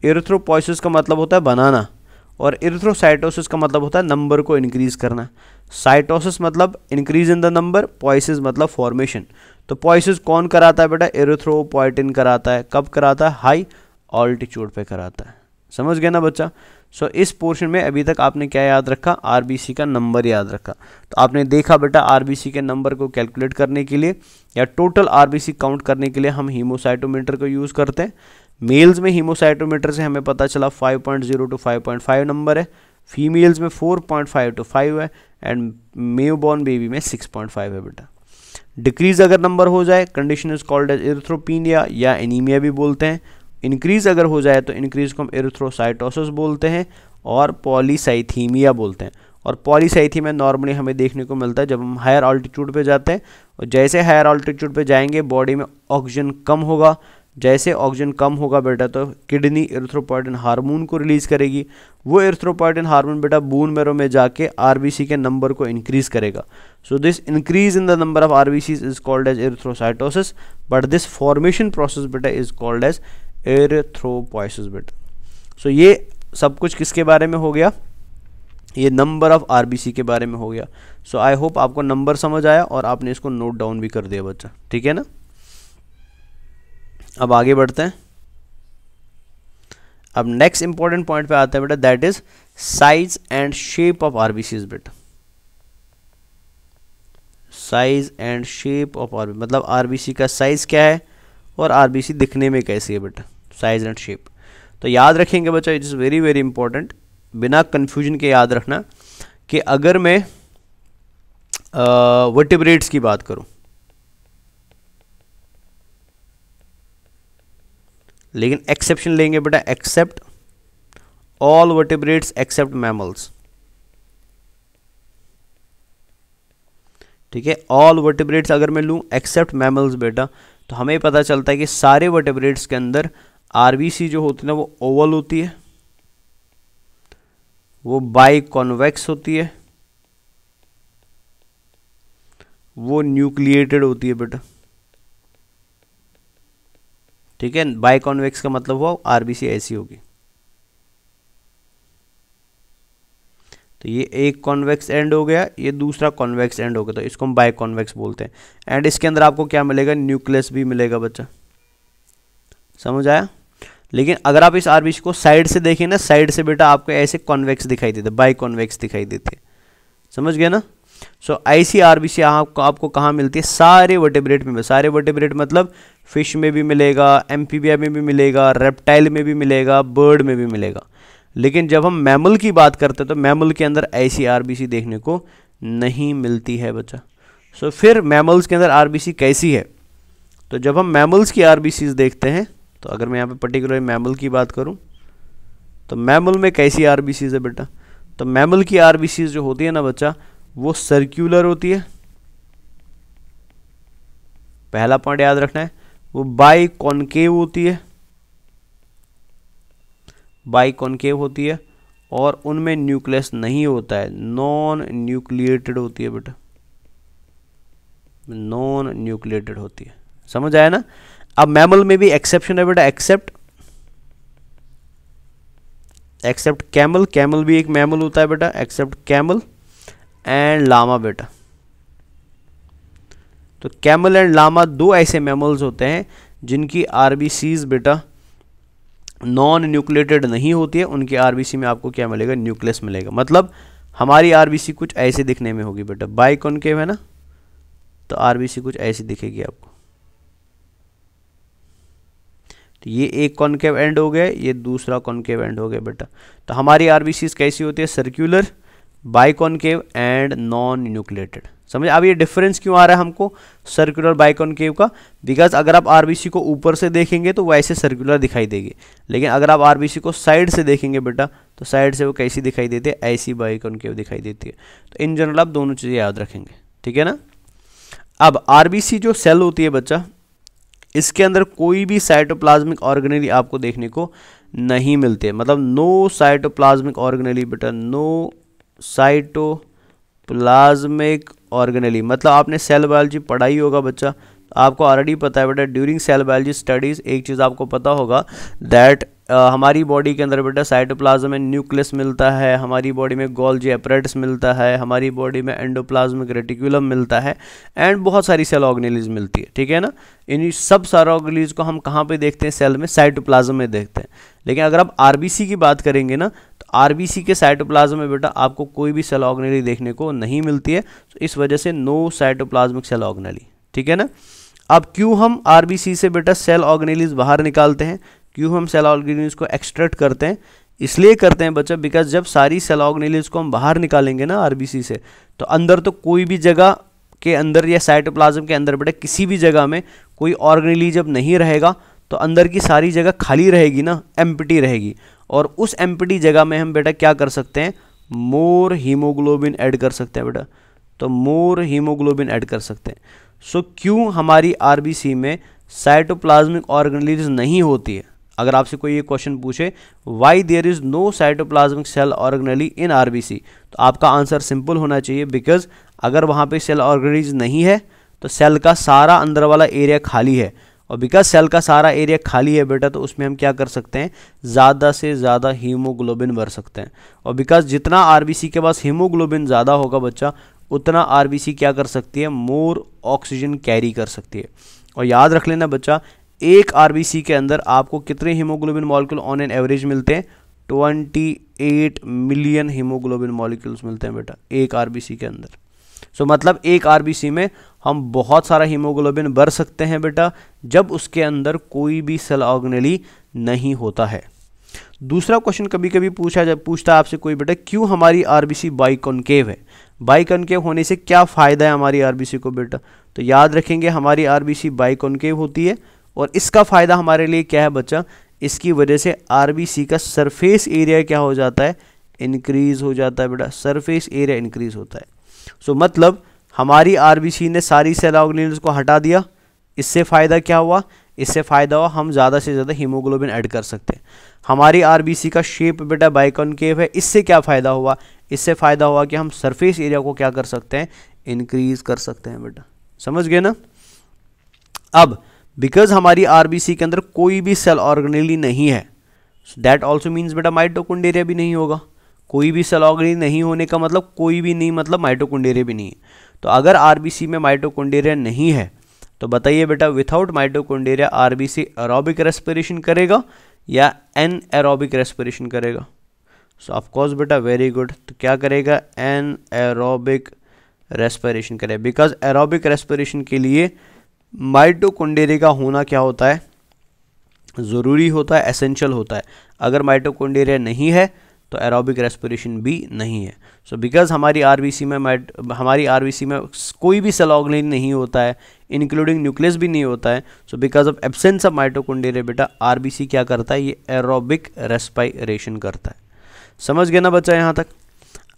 इरिथ्रोपोइसिस का मतलब होता है बनाना और इरिथ्रोसाइटोसिस का मतलब होता है नंबर को इंक्रीज करना साइटोसिस मतलब increase in the number poiesis मतलब फॉर्मेशन तो पॉइसिस कौन कराता है बेटा इरिथ्रोपोइटिन कराता है कब कराता है हाई ऑल्टीट्यूड पे कराता है समझ गया ना बच्चा सो so, इस पोर्शन में अभी तक आपने क्या याद रखा आरबीसी का नंबर याद रखा तो आपने देखा बेटा आरबीसी के नंबर को कैलकुलेट करने के लिए या टोटल आरबीसी काउंट करने के लिए हम हीमोसाइटोमीटर को यूज़ करते हैं मेल्स में हीमोसाइटोमीटर से हमें पता चला 5.0 टू 5.5 नंबर है फीमेल्स में 4.5 टू 5 है एंड बॉर्न बेबी में 6.5 है बेटा डिक्रीज अगर नंबर हो जाए condition is called as erythropenia या एनीमिया भी बोलते हैं इंक्रीज़ अगर हो जाए तो इंक्रीज़ को हम एरिथ्रोसाइटोसिस बोलते हैं और पॉलीसाइथीमिया बोलते हैं और पॉलीसाइथीमिया नॉर्मली हमें देखने को मिलता है जब हम हायर ऑल्टीट्यूड पे जाते हैं और जैसे हायर ऑल्टीट्यूड पे जाएंगे बॉडी में ऑक्सीजन कम होगा जैसे ऑक्सीजन कम होगा बेटा तो किडनी एर्थ्रोपोटिन हार्मोन को रिलीज़ करेगी वो एर्थ्रोपोटिन हार्मोन बेटा बोन मेरो में जाके आरबीसी के नंबर को इंक्रीज़ करेगा so this increase in the number of RBCs is called as erythrocytosis but this formation process बेटा इज कॉल्ड एज एरथ्रोपोइसिस बेटा सो ये सब कुछ किसके बारे में हो गया ये नंबर ऑफ आरबीसी के बारे में हो गया सो आई होप आपको नंबर समझ आया और आपने इसको नोट डाउन भी कर दिया बच्चा ठीक है ना अब आगे बढ़ते हैं अब नेक्स्ट इंपॉर्टेंट पॉइंट पे आता है बेटा that is size and shape of RBCs बेटा size and shape of RB मतलब आरबीसी का साइज क्या है और आरबीसी दिखने में कैसी है बेटा साइज एंड शेप तो याद रखेंगे बच्चा it is very very important बिना कन्फ्यूजन के याद रखना कि अगर मैं वर्टिब्रेट्स की बात करूं लेकिन एक्सेप्शन लेंगे बेटा except all vertebrates except mammals ठीक है ऑल वर्टिब्रेट्स अगर मैं लूं एक्सेप्ट मैमल्स बेटा तो हमें पता चलता है कि सारे वर्टिब्रेट्स के अंदर आरबीसी जो होती है ना वो ओवल होती है वो बाई कॉन्वेक्स होती है वो न्यूक्लिएटेड होती है बेटा ठीक है बाई कॉन्वेक्स का मतलब हुआ आरबीसी ऐसी होगी तो ये एक कॉन्वेक्स एंड हो गया ये दूसरा कॉन्वेक्स एंड हो गया तो इसको हम बाई कॉन्वेक्स बोलते हैं एंड इसके अंदर आपको क्या मिलेगा न्यूक्लियस भी मिलेगा बच्चा समझ आया लेकिन अगर आप इस आर को साइड से देखें ना साइड से बेटा आपको ऐसे कॉन्वेक्स दिखाई देते बाई कॉन्वेक्स दिखाई देते समझ गया ना सो ऐसी सी आर बी सी आपको आपको कहाँ मिलती है सारे वर्टेब्रेट में सारे वर्टेब्रेट मतलब फिश में भी मिलेगा एम में भी मिलेगा रेप्टाइल में भी मिलेगा बर्ड में भी मिलेगा लेकिन जब हम मैमल की बात करते हैं तो मैमल के अंदर ऐसी आर बी सी देखने को नहीं मिलती है बच्चा सो so, फिर मैमल्स के अंदर आर बी सी कैसी है तो जब हम मैमल्स की आर बी देखते हैं तो अगर मैं यहाँ पे पर्टिकुलर मैमल की बात करूँ तो मैमल में कैसी आर है बेटा तो मैमल की आर जो होती है ना बच्चा वो सर्क्यूलर होती है पहला पॉइंट याद रखना है वो बाई कॉन्केव होती है बाई कॉन्केव होती है और उनमें न्यूक्लियस नहीं होता है नॉन न्यूक्लिएटेड होती है बेटा नॉन न्यूक्लिएटेड होती है समझ आया ना अब मैमल में भी एक्सेप्शन है बेटा एक्सेप्ट एक्सेप्ट कैमल कैमल भी एक मैमल होता है बेटा एक्सेप्ट कैमल एंड लामा बेटा तो कैमल एंड लामा दो ऐसे मैमल्स होते हैं जिनकी आरबीसीज बेटा नॉन न्यूक्लेटेड नहीं होती है उनके आरबीसी में आपको क्या मिलेगा न्यूक्लियस मिलेगा मतलब हमारी आरबीसी कुछ ऐसे दिखने में होगी बेटा बाइक उनके है ना तो आरबीसी कुछ ऐसी दिखेगी आपको तो ये एक कॉन्केव एंड हो गया ये दूसरा कॉन्केव एंड हो गया बेटा तो हमारी आर कैसी होती है circular biconcave and non nucleated समझ अब ये डिफरेंस क्यों आ रहा है हमको सर्कुलर बाइकॉनकेव का बिकॉज अगर आप आरबीसी को ऊपर से देखेंगे तो वैसे सर्कुलर दिखाई देगी लेकिन अगर आप आरबीसी को साइड से देखेंगे बेटा तो साइड से वो कैसी दिखाई देती है ऐसी बाइकॉनकेव दिखाई देती है तो इन जनरल आप दोनों चीज़ें याद रखेंगे ठीक है ना अब आरबीसी जो सेल होती है बच्चा इसके अंदर कोई भी साइटोप्लाज्मिक ऑर्गेनली आपको देखने को नहीं मिलते मतलब नो साइटोप्लाज्मिक ऑर्गेनली बेटा नो साइटो प्लाज्मिक ऑर्गेनली मतलब आपने सेल बायोलॉजी पढ़ाई होगा बच्चा आपको ऑलरेडी पता है बेटा ड्यूरिंग सेल बायोलॉजी स्टडीज़ एक चीज़ आपको पता होगा दैट आ, हमारी बॉडी के अंदर बेटा साइटोप्लाज्म में न्यूक्लियस मिलता है हमारी बॉडी में गोल्जी एपरेट्स मिलता है हमारी बॉडी में एंडोप्लाज्म रेटिकुलम मिलता है एंड बहुत सारी सेल ऑर्गेनिलीज मिलती है ठीक है ना इन सब सारा ऑर्गेनिलीज को हम कहाँ पे देखते हैं सेल में साइटोप्लाज्म में देखते हैं लेकिन अगर आप आर की बात करेंगे ना तो आर के साइटोप्लाज्म में बेटा आपको कोई भी सेल ऑर्गेनली देखने को नहीं मिलती है तो इस वजह से नो साइटोप्लाज्मिक सेल ऑर्गेनली ठीक है ना अब क्यों हम आर से बेटा सेल ऑर्गेनिलीज बाहर निकालते हैं क्यों हम सेल ऑर्गेनिल्स को एक्सट्रैक्ट करते हैं इसलिए करते हैं बच्चा बिकॉज जब सारी सेल ऑर्गेनिल्स को हम बाहर निकालेंगे ना आरबीसी से तो अंदर तो कोई भी जगह के अंदर या साइटोप्लाज्म के अंदर बेटा किसी भी जगह में कोई ऑर्गेनिली जब नहीं रहेगा तो अंदर की सारी जगह खाली रहेगी ना एम्पटी रहेगी और उस एम्पटी जगह में हम बेटा क्या कर सकते हैं मोर हीमोग्लोबिन ऐड कर सकते हैं बेटा तो मोर हीमोग्लोबिन ऐड कर सकते हैं सो so, क्यों हमारी आरबीसी में साइटोप्लाज्मिक ऑर्गेनलीज नहीं होती है अगर आपसे कोई ये क्वेश्चन पूछे why there is no cytoplasmic cell organelle in RBC तो आपका आंसर सिंपल होना चाहिए बिकॉज अगर वहाँ पे सेल ऑर्गेनिज नहीं है तो सेल का सारा अंदर वाला एरिया खाली है और बिकॉज सेल का सारा एरिया खाली है बेटा तो उसमें हम क्या कर सकते हैं ज़्यादा से ज़्यादा हीमोग्लोबिन भर सकते हैं और बिकॉज जितना आरबीसी के पास हीमोग्लोबिन ज़्यादा होगा बच्चा उतना आर क्या कर सकती है मोर ऑक्सीजन कैरी कर सकती है और याद रख लेना बच्चा एक आरबीसी के अंदर आपको कितने haemoglobin molecule on an average मिलते हैं ट्वेंटी मिलियन हीमोग्लोबिन मॉलिक्यूल्स मिलते हैं बेटा एक आरबीसी के अंदर सो so, मतलब एक आरबीसी में हम बहुत सारा हीमोग्लोबिन भर सकते हैं बेटा जब उसके अंदर कोई भी सेल ऑर्गेनेली नहीं होता है दूसरा क्वेश्चन कभी कभी पूछा जब पूछता है आपसे कोई बेटा क्यों हमारी आरबीसी बाइकॉनकेव है बाइकॉनकेव होने से क्या फ़ायदा है हमारी आरबीसी को बेटा तो याद रखेंगे हमारी आरबीसी बाइकॉनकेव होती है और इसका फ़ायदा हमारे लिए क्या है बच्चा इसकी वजह से आर का सरफेस एरिया क्या हो जाता है इंक्रीज़ हो जाता है बेटा सरफेस एरिया इंक्रीज़ होता है सो so, मतलब हमारी आर ने सारी सेलाग्लिन्स को हटा दिया इससे फ़ायदा क्या हुआ इससे फ़ायदा हुआ हम ज़्यादा से ज़्यादा हीमोग्लोबिन ऐड कर सकते हैं हमारी आर का शेप बेटा बाइकॉन केव है इससे क्या फ़ायदा हुआ इससे फ़ायदा हुआ कि हम सरफेस एरिया को क्या कर सकते हैं इंक्रीज़ कर सकते हैं बेटा समझ गए ना अब बिकॉज हमारी आर के अंदर कोई भी सेल ऑर्गेनली नहीं है दैट ऑल्सो मीन्स बेटा माइटोकुंडेरिया भी नहीं होगा कोई भी सेल ऑर्गेनली नहीं होने का मतलब कोई भी नहीं मतलब माइटोकुंडेरिया भी नहीं है तो अगर आर में माइटोकुंडेरिया नहीं है तो बताइए बेटा without mitochondria R B C aerobic respiration करेगा या एन एरोबिक रेस्पिरेशन करेगा सो ऑफकोर्स बेटा वेरी गुड तो क्या करेगा एन एरोबिक रेस्पिरेशन करेगा बिकॉज एरोबिक रेस्पिरेशन के लिए माइटोकोंडेरिया का होना क्या होता है ज़रूरी होता है एसेंशियल होता है अगर माइटोकोन्डेरिया नहीं है तो एरोबिक रेस्पिरेशन भी नहीं है सो so, बिकॉज हमारी आरबीसी में हमारी आरबीसी में कोई भी सेलॉगलिन नहीं होता है इंक्लूडिंग न्यूक्लियस भी नहीं होता है so because of absence of mitochondria बेटा आरबीसी क्या करता है ये एरोबिक रेस्पायरेशन करता है समझ गया ना बच्चा यहाँ तक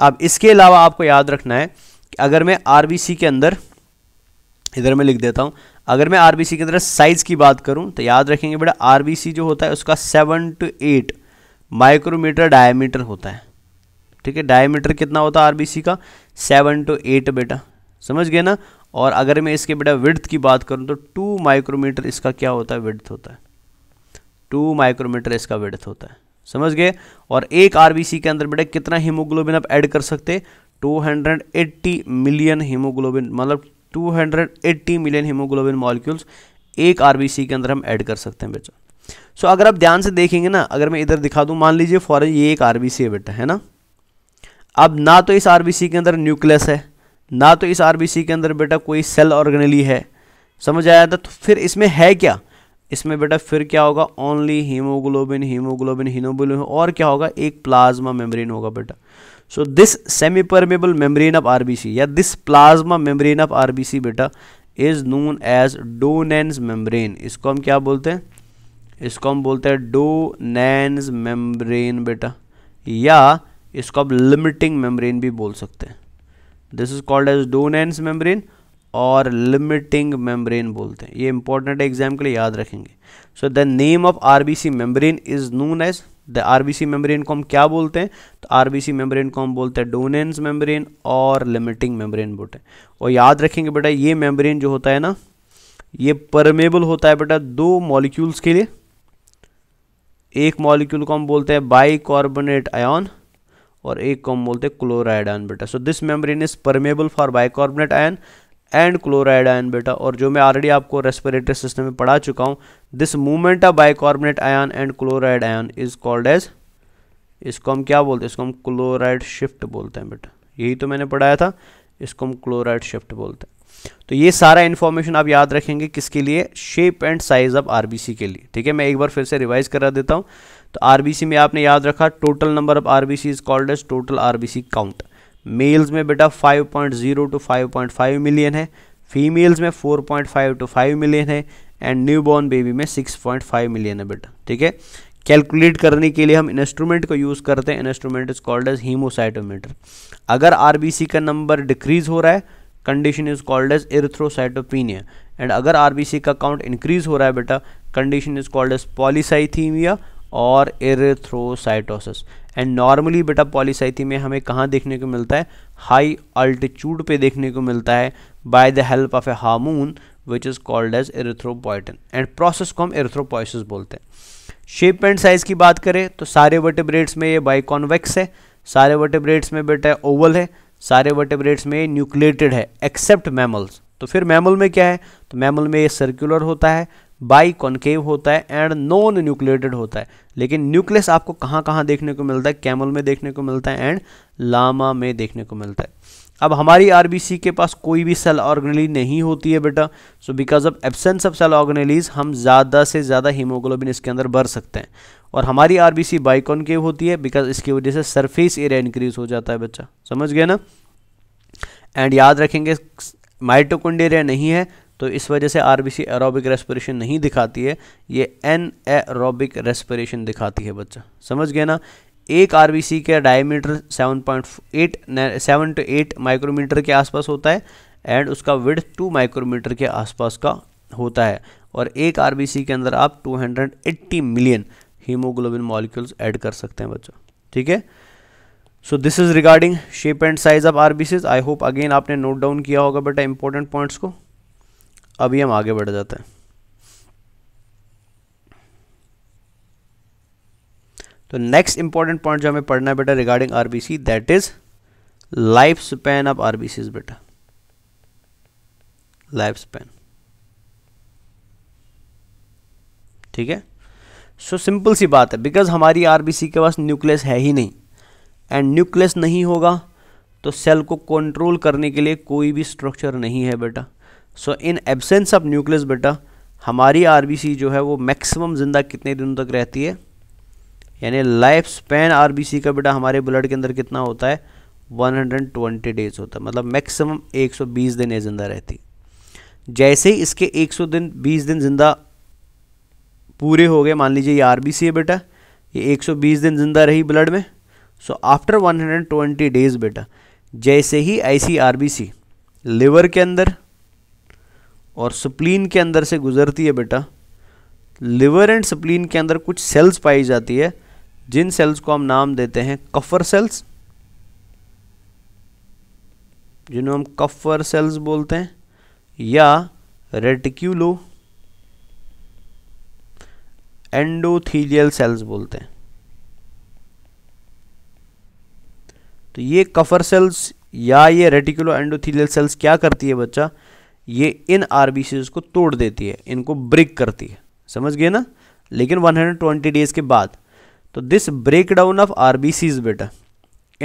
अब इसके अलावा आपको याद रखना है कि अगर मैं आर के अंदर इधर मैं लिख देता हूँ अगर मैं आरबीसी के अंदर साइज़ की बात करूं तो याद रखेंगे बेटा आरबीसी जो होता है उसका seven to eight micrometre diameter होता है ठीक है डायमीटर कितना होता है आरबीसी का सेवन टू एट बेटा समझ गए ना और अगर मैं इसके बेटा विड्थ की बात करूं तो टू माइक्रोमीटर इसका क्या होता है विड्थ होता है टू माइक्रोमीटर इसका विड्थ होता है समझ गए और एक आरबीसी के अंदर बेटा कितना हीमोग्लोबिन आप ऐड कर सकते 280 मिलियन हीमोग्लोबिन मतलब 280 मिलियन हीमोग्लोबिन मॉलिक्यूल्स एक आरबीसी के अंदर हम ऐड कर सकते हैं बेटा सो so, अगर आप ध्यान से देखेंगे ना अगर मैं इधर दिखा दूँ मान लीजिए फॉरन ये एक आरबीसी है बेटा है ना अब ना तो इस आरबीसी के अंदर न्यूक्लियस है ना तो इस आरबीसी के अंदर बेटा कोई सेल ऑर्गेनली है समझ आया था तो फिर इसमें है क्या इसमें बेटा फिर क्या होगा ओनली हीमोग्लोबिन हीमोग्लोबिन हीमोग्लोबिन और क्या होगा एक प्लाज्मा मेम्ब्रेन होगा बेटा so this semi permeable membrane of RBC या this plasma membrane of RBC बेटा is known as Donnan's membrane इसको हम क्या बोलते हैं इसको हम बोलते हैं डोनेंस मेम्ब्रेन बेटा या इसको आप लिमिटिंग मेम्ब्रेन भी बोल सकते हैं this is called as Donnan's membrane और लिमिटिंग मेम्ब्रेन बोलते हैं ये इंपॉर्टेंट है एग्जाम के लिए याद रखेंगे so the name of RBC membrane is known as the RBC membrane को हम क्या बोलते हैं तो आरबीसी मेम्ब्रेन को हम बोलते हैं डोनेंस मेम्ब्रेन और लिमिटिंग मेम्ब्रेन बोलते हैं और याद रखेंगे बेटा ये मेम्ब्रेन जो होता है ना ये परमेबल होता है बेटा दो मॉलिक्यूल्स के लिए एक मॉलिक्यूल को हम बोलते हैं बाई कार्बोनेट आयन और एक को हम बोलते हैं क्लोराइड आयन बेटा so this membrane is permeable for bicarbonate ion and chloride ion बेटा और जो मैं ऑलरेडी आपको रेस्पिरेटरी सिस्टम में पढ़ा चुका हूँ this movement of bicarbonate ion and chloride ion is called as इसको हम क्या बोलते हैं इसको हम क्लोराइड शिफ्ट बोलते हैं बेटा यही तो मैंने पढ़ाया था इसको हम क्लोराइड शिफ्ट बोलते हैं तो ये सारा इन्फॉर्मेशन आप याद रखेंगे किसके लिए shape and size of RBC के लिए ठीक है मैं एक बार फिर से रिवाइज करा देता हूँ तो आरबीसी में आपने याद रखा total number of RBC is called as total RBC count males में बेटा 5.0 टू 5.5 मिलियन है फीमेल्स में 4.5 टू 5 मिलियन है एंड न्यूबॉर्न बेबी में 6.5 मिलियन है बेटा ठीक है कैलकुलेट करने के लिए हम इंस्ट्रूमेंट को यूज़ करते हैं instrument is called as haemocytometer अगर आरबीसी का नंबर डिक्रीज हो रहा है condition is called as erythrocytopenia and अगर आरबीसी का काउंट इंक्रीज हो रहा है बेटा condition is called as polycythemia और एरेथ्रोसाइटोसिस एंड नॉर्मली बेटा पॉलीसाइथी में हमें कहाँ देखने को मिलता है हाई अल्टीट्यूड पे देखने को मिलता है by the help of a hormone which is called as erythropoietin and process को हम एरिथ्रोपोइसिस बोलते हैं शेप एंड साइज़ की बात करें तो सारे वर्टेब्रेट्स में ये बाइकॉनवेक्स है सारे वर्टेब्रेट्स में बेटा ओवल है सारे वर्टेब्रेट्स में न्यूक्लेटेड है एक्सेप्ट मैमल्स तो फिर मैमल में क्या है तो मैमल में ये सर्कुलर होता है बाई कॉन्केव होता है एंड नॉन न्यूक्लिएटेड होता है लेकिन न्यूक्लियस आपको कहाँ कहाँ देखने को मिलता है कैमल में देखने को मिलता है एंड लामा में देखने को मिलता है अब हमारी आरबीसी के पास कोई भी सेल ऑर्गेनली नहीं होती है बेटा so because of absence of cell organelles हम ज़्यादा से ज़्यादा हीमोग्लोबिन इसके अंदर भर सकते हैं और हमारी आरबीसी बी होती है बिकॉज इसकी वजह से सरफेस एरिया इंक्रीज हो जाता है बच्चा समझ गया ना एंड याद रखेंगे माइटोकुंडेरिया नहीं है तो इस वजह से आरबीसी एरोबिक रेस्पिरेशन नहीं दिखाती है ये एन एरोबिक रेस्पिरेशन दिखाती है बच्चा समझ गया ना एक आर का diameter 7.8 seven to eight micrometre के आसपास होता है एंड उसका विड्थ टू माइक्रोमीटर के आसपास का होता है और एक आर के अंदर आप eighty million haemoglobin molecules add कर सकते हैं बच्चों ठीक है so this is regarding shape and size of R I hope again आपने नोट डाउन किया होगा बेटा इंपॉर्टेंट पॉइंट्स को अभी हम आगे बढ़ जाते हैं तो नेक्स्ट इंपॉर्टेंट पॉइंट जो हमें पढ़ना है बेटा regarding RBC that is life span of RBC बेटा लाइफ स्पैन ठीक है सो so, सिंपल सी बात है बिकॉज हमारी आरबीसी के पास न्यूक्लियस है ही नहीं एंड न्यूक्लियस नहीं होगा तो सेल को कंट्रोल करने के लिए कोई भी स्ट्रक्चर नहीं है बेटा so in absence of nucleus बेटा हमारी आरबीसी जो है वो मैक्सिमम ज़िंदा कितने दिनों तक रहती है यानी लाइफ स्पैन आरबीसी का बेटा हमारे ब्लड के अंदर कितना होता है 120 डेज होता है मतलब मैक्सिमम 120 दिन ये ज़िंदा रहती जैसे ही इसके 100 दिन 20 दिन ज़िंदा पूरे हो गए मान लीजिए ये आरबीसी है बेटा ये 120 दिन ज़िंदा रही ब्लड में सो आफ्टर 120 डेज बेटा जैसे ही ऐसी आरबीसी लिवर के अंदर और स्प्लीन के अंदर से गुजरती है बेटा लिवर एंड स्प्लीन के अंदर कुछ सेल्स पाई जाती है जिन सेल्स को हम नाम देते हैं कफर सेल्स जिन्हें हम कफर सेल्स बोलते हैं या रेटिक्यूलो एंडोथीलियल सेल्स बोलते हैं तो ये कफर सेल्स या ये रेटिकुलो एंडोथीलियल सेल्स क्या करती है बच्चा ये इन आर को तोड़ देती है इनको ब्रेक करती है समझ गए ना लेकिन 120 डेज के बाद तो this break down of R बेटा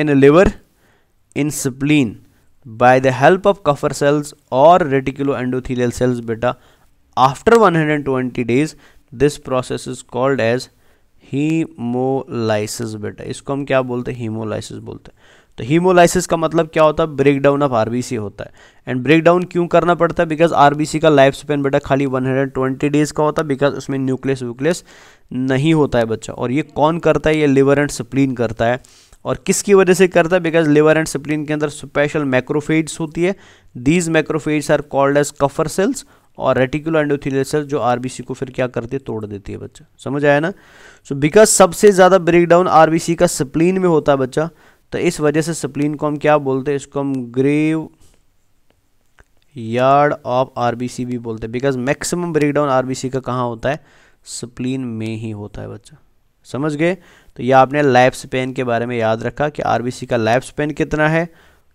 in liver in spleen by the help of Kupffer cells और रेटिकुलो एंडोथीलियल सेल्स बेटा after 120 days this process is called as haemolysis बेटा इसको हम क्या बोलते हैं हीमोलाइसिस बोलते हैं तो हीमोलाइसिस का मतलब क्या होता है ब्रेक डाउन ऑफ आरबीसी होता है एंड ब्रेक डाउन क्यों करना पड़ता है बिकॉज आरबीसी का लाइफ स्पेन बेटा खाली 120 डेज का होता है बिकॉज उसमें न्यूक्लियस व्यूक्लियस नहीं होता है बच्चा और ये कौन करता है ये लिवर एंड स्प्लीन करता है और किसकी वजह से करता है बिकॉज लिवर एंड स्प्लीन के अंदर स्पेशल मैक्रोफेड्स होती है these macrophages are called as Kupffer cells और रेटिकुलर एंडोथीलियल जो आरबीसी को फिर क्या करती है तोड़ देती है बच्चा समझ आया ना सो बिकॉज सबसे ज़्यादा ब्रेकडाउन आरबीसी का स्प्लीन में होता है बच्चा तो इस वजह से स्प्लीन को हम क्या बोलते हैं इसको हम ग्रेव यार्ड ऑफ आरबीसी भी बोलते हैं बिकॉज मैक्सिमम ब्रेकडाउन आरबीसी का कहाँ होता है स्प्लीन में ही होता है बच्चा समझ गए तो ये आपने लाइफ स्पेन के बारे में याद रखा कि आरबीसी का लाइफ स्पेन कितना है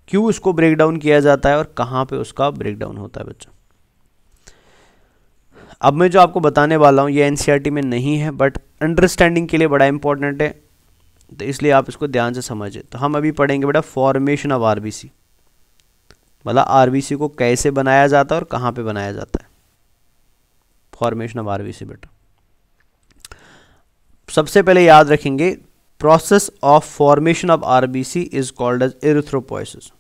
क्यों उसको ब्रेकडाउन किया जाता है और कहाँ पे उसका ब्रेकडाउन होता है बच्चा अब मैं जो आपको बताने वाला हूँ ये एनसीईआरटी e में नहीं है बट अंडरस्टैंडिंग के लिए बड़ा इंपॉर्टेंट है तो इसलिए आप इसको ध्यान से समझें तो हम अभी पढ़ेंगे बेटा फॉर्मेशन ऑफ आरबीसी मतलब आरबीसी को कैसे बनाया जाता है और कहाँ पे बनाया जाता है फॉर्मेशन ऑफ आरबीसी बेटा सबसे पहले याद रखेंगे process of formation of R is called as erythropoiesis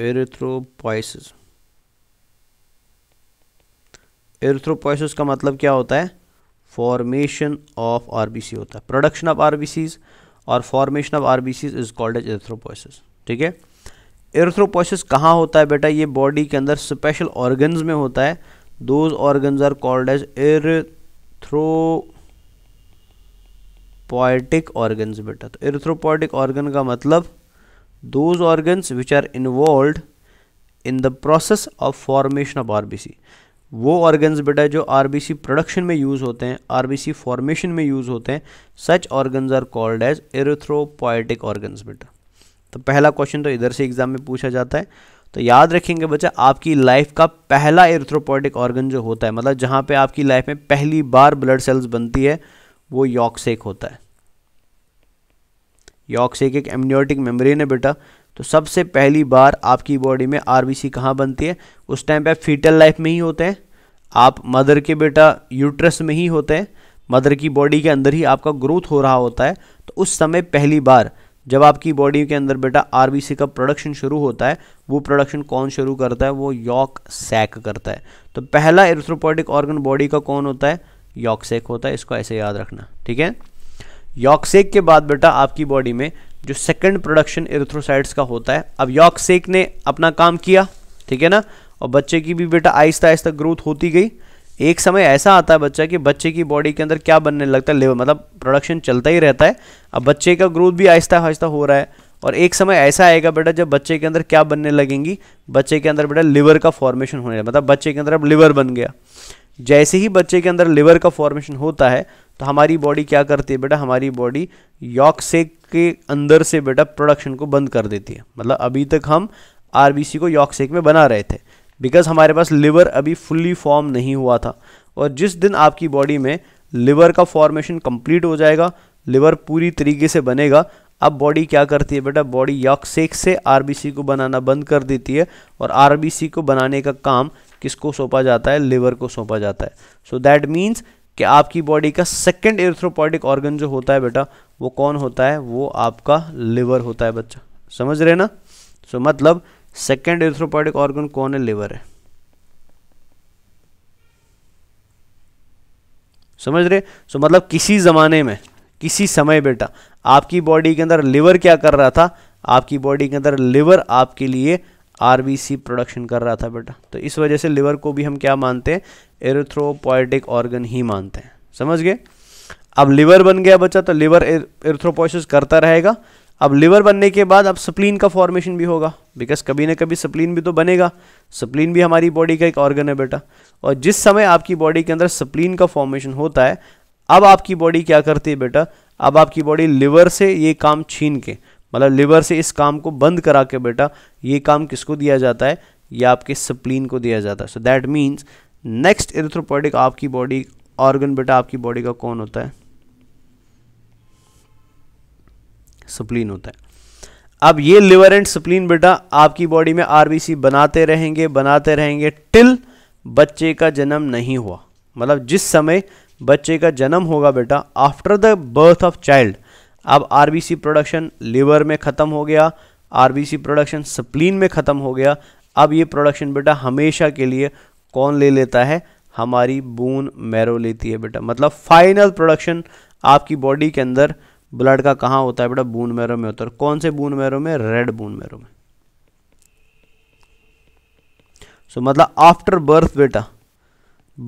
erythropoiesis erythropoiesis का मतलब क्या होता है फॉर्मेशन ऑफ आर होता है प्रोडक्शन ऑफ आर और formation of RBCs is called as erythropoiesis ठीक है एरथ्रोपोसिस कहाँ होता है बेटा ये बॉडी के अंदर स्पेशल ऑर्गन्स में होता है those organs are called as erythropoietic organs बेटा तो एरथ्रोपोटिक ऑर्गन का मतलब those organs which are involve in the process of formation of R वो ऑर्गन्स बेटा जो आरबीसी प्रोडक्शन में यूज़ होते हैं आरबीसी फॉर्मेशन में यूज़ होते हैं such organs are called as erythropoietic organs बेटा तो पहला क्वेश्चन तो इधर से एग्जाम में पूछा जाता है तो याद रखेंगे बच्चा आपकी लाइफ का पहला एरथ्रोपोटिक ऑर्गन जो होता है मतलब जहाँ पर आपकी लाइफ में पहली बार ब्लड सेल्स बनती है वो यॉक्सेक होता है यॉक्सेक एक एमनियोटिक मेमरी है बेटा तो सबसे पहली बार आपकी बॉडी में आर बी सी कहाँ बनती है उस टाइम पे आप फीटल लाइफ में ही होते हैं आप मदर के बेटा यूट्रस में ही होते हैं मदर की बॉडी के अंदर ही आपका ग्रोथ हो रहा होता है तो उस समय पहली बार जब आपकी बॉडी के अंदर बेटा आर का प्रोडक्शन शुरू होता है वो प्रोडक्शन कौन शुरू करता है वो यॉक सैक करता है तो पहला एर्थ्रोपोटिक ऑर्गन बॉडी का कौन होता है यॉक सैक होता है इसको ऐसे याद रखना ठीक है यॉक सैक के बाद बेटा आपकी बॉडी में जो सेकंड प्रोडक्शन एरिथ्रोसाइट्स का होता है अब यॉकसेक ने अपना काम किया ठीक है ना और बच्चे की भी बेटा आहिस्ता आहिस्ता ग्रोथ होती गई एक समय ऐसा आता है बच्चा कि बच्चे की बॉडी के अंदर क्या बनने लगता है लेवल मतलब प्रोडक्शन चलता ही रहता है अब बच्चे का ग्रोथ भी आहिस्ता आहिस्ता हो रहा है और एक समय ऐसा आएगा बेटा जब बच्चे के अंदर क्या बनने लगेंगी बच्चे के अंदर बेटा लिवर का फॉर्मेशन होने मतलब बच्चे के अंदर अब लिवर बन गया जैसे ही बच्चे के अंदर लिवर का फॉर्मेशन होता है तो हमारी बॉडी क्या करती है बेटा हमारी बॉडी यॉक से के अंदर से बेटा प्रोडक्शन को बंद कर देती है मतलब अभी तक हम आर को यॉक सेक में बना रहे थे बिकॉज हमारे पास लिवर अभी फुल्ली फॉर्म नहीं हुआ था और जिस दिन आपकी बॉडी में लिवर का फॉर्मेशन कंप्लीट हो जाएगा लिवर पूरी तरीके से बनेगा अब बॉडी क्या करती है बेटा बॉडी यॉक सेक से आर को बनाना बंद कर देती है और आर को बनाने का काम किसको सौंपा जाता है लिवर को सौंपा जाता है सो दैट मीन्स कि आपकी बॉडी का सेकेंड एर्थ्रोपॉडिक ऑर्गन जो होता है बेटा वो कौन होता है वो आपका लिवर होता है बच्चा समझ रहे ना सो so, मतलब सेकेंड एर्थ्रोपॉडिक ऑर्गन कौन है लिवर है समझ रहे सो so, मतलब किसी ज़माने में किसी समय बेटा आपकी बॉडी के अंदर लिवर क्या कर रहा था आपकी बॉडी के अंदर लिवर आपके लिए आर प्रोडक्शन कर रहा था बेटा तो इस वजह से लिवर को भी हम क्या मानते हैं एरिथ्रोपोइटिक ऑर्गन ही मानते हैं समझ गए अब लिवर बन गया बच्चा तो लिवर एरिथ्रोपोइसिस करता रहेगा अब लिवर बनने के बाद अब स्प्लीन का फॉर्मेशन भी होगा बिकॉज कभी ना कभी स्प्लीन भी तो बनेगा स्प्लीन भी हमारी बॉडी का एक ऑर्गन है बेटा और जिस समय आपकी बॉडी के अंदर स्प्लीन का फॉर्मेशन होता है अब आपकी बॉडी क्या करती है बेटा अब आपकी बॉडी लिवर से ये काम छीन के मतलब लिवर से इस काम को बंद करा के बेटा ये काम किसको दिया जाता है ये आपके स्प्लीन को दिया जाता है so that means next erythropoietic आपकी बॉडी ऑर्गन बेटा आपकी बॉडी का कौन होता है स्प्लीन होता है अब ये लिवर एंड स्प्लीन बेटा आपकी बॉडी में आरबीसी बनाते रहेंगे बनाते रहेंगे टिल बच्चे का जन्म नहीं हुआ मतलब जिस समय बच्चे का जन्म होगा बेटा after the birth of child अब आरबीसी प्रोडक्शन लिवर में ख़त्म हो गया आरबीसी प्रोडक्शन स्प्लीन में ख़त्म हो गया अब ये प्रोडक्शन बेटा हमेशा के लिए कौन ले लेता है हमारी बून मैरो लेती है बेटा मतलब फाइनल प्रोडक्शन आपकी बॉडी के अंदर ब्लड का कहाँ होता है बेटा बून मैरो में होता है कौन से बून मैरो में रेड बून मैरो में सो so, मतलब आफ्टर बर्थ बेटा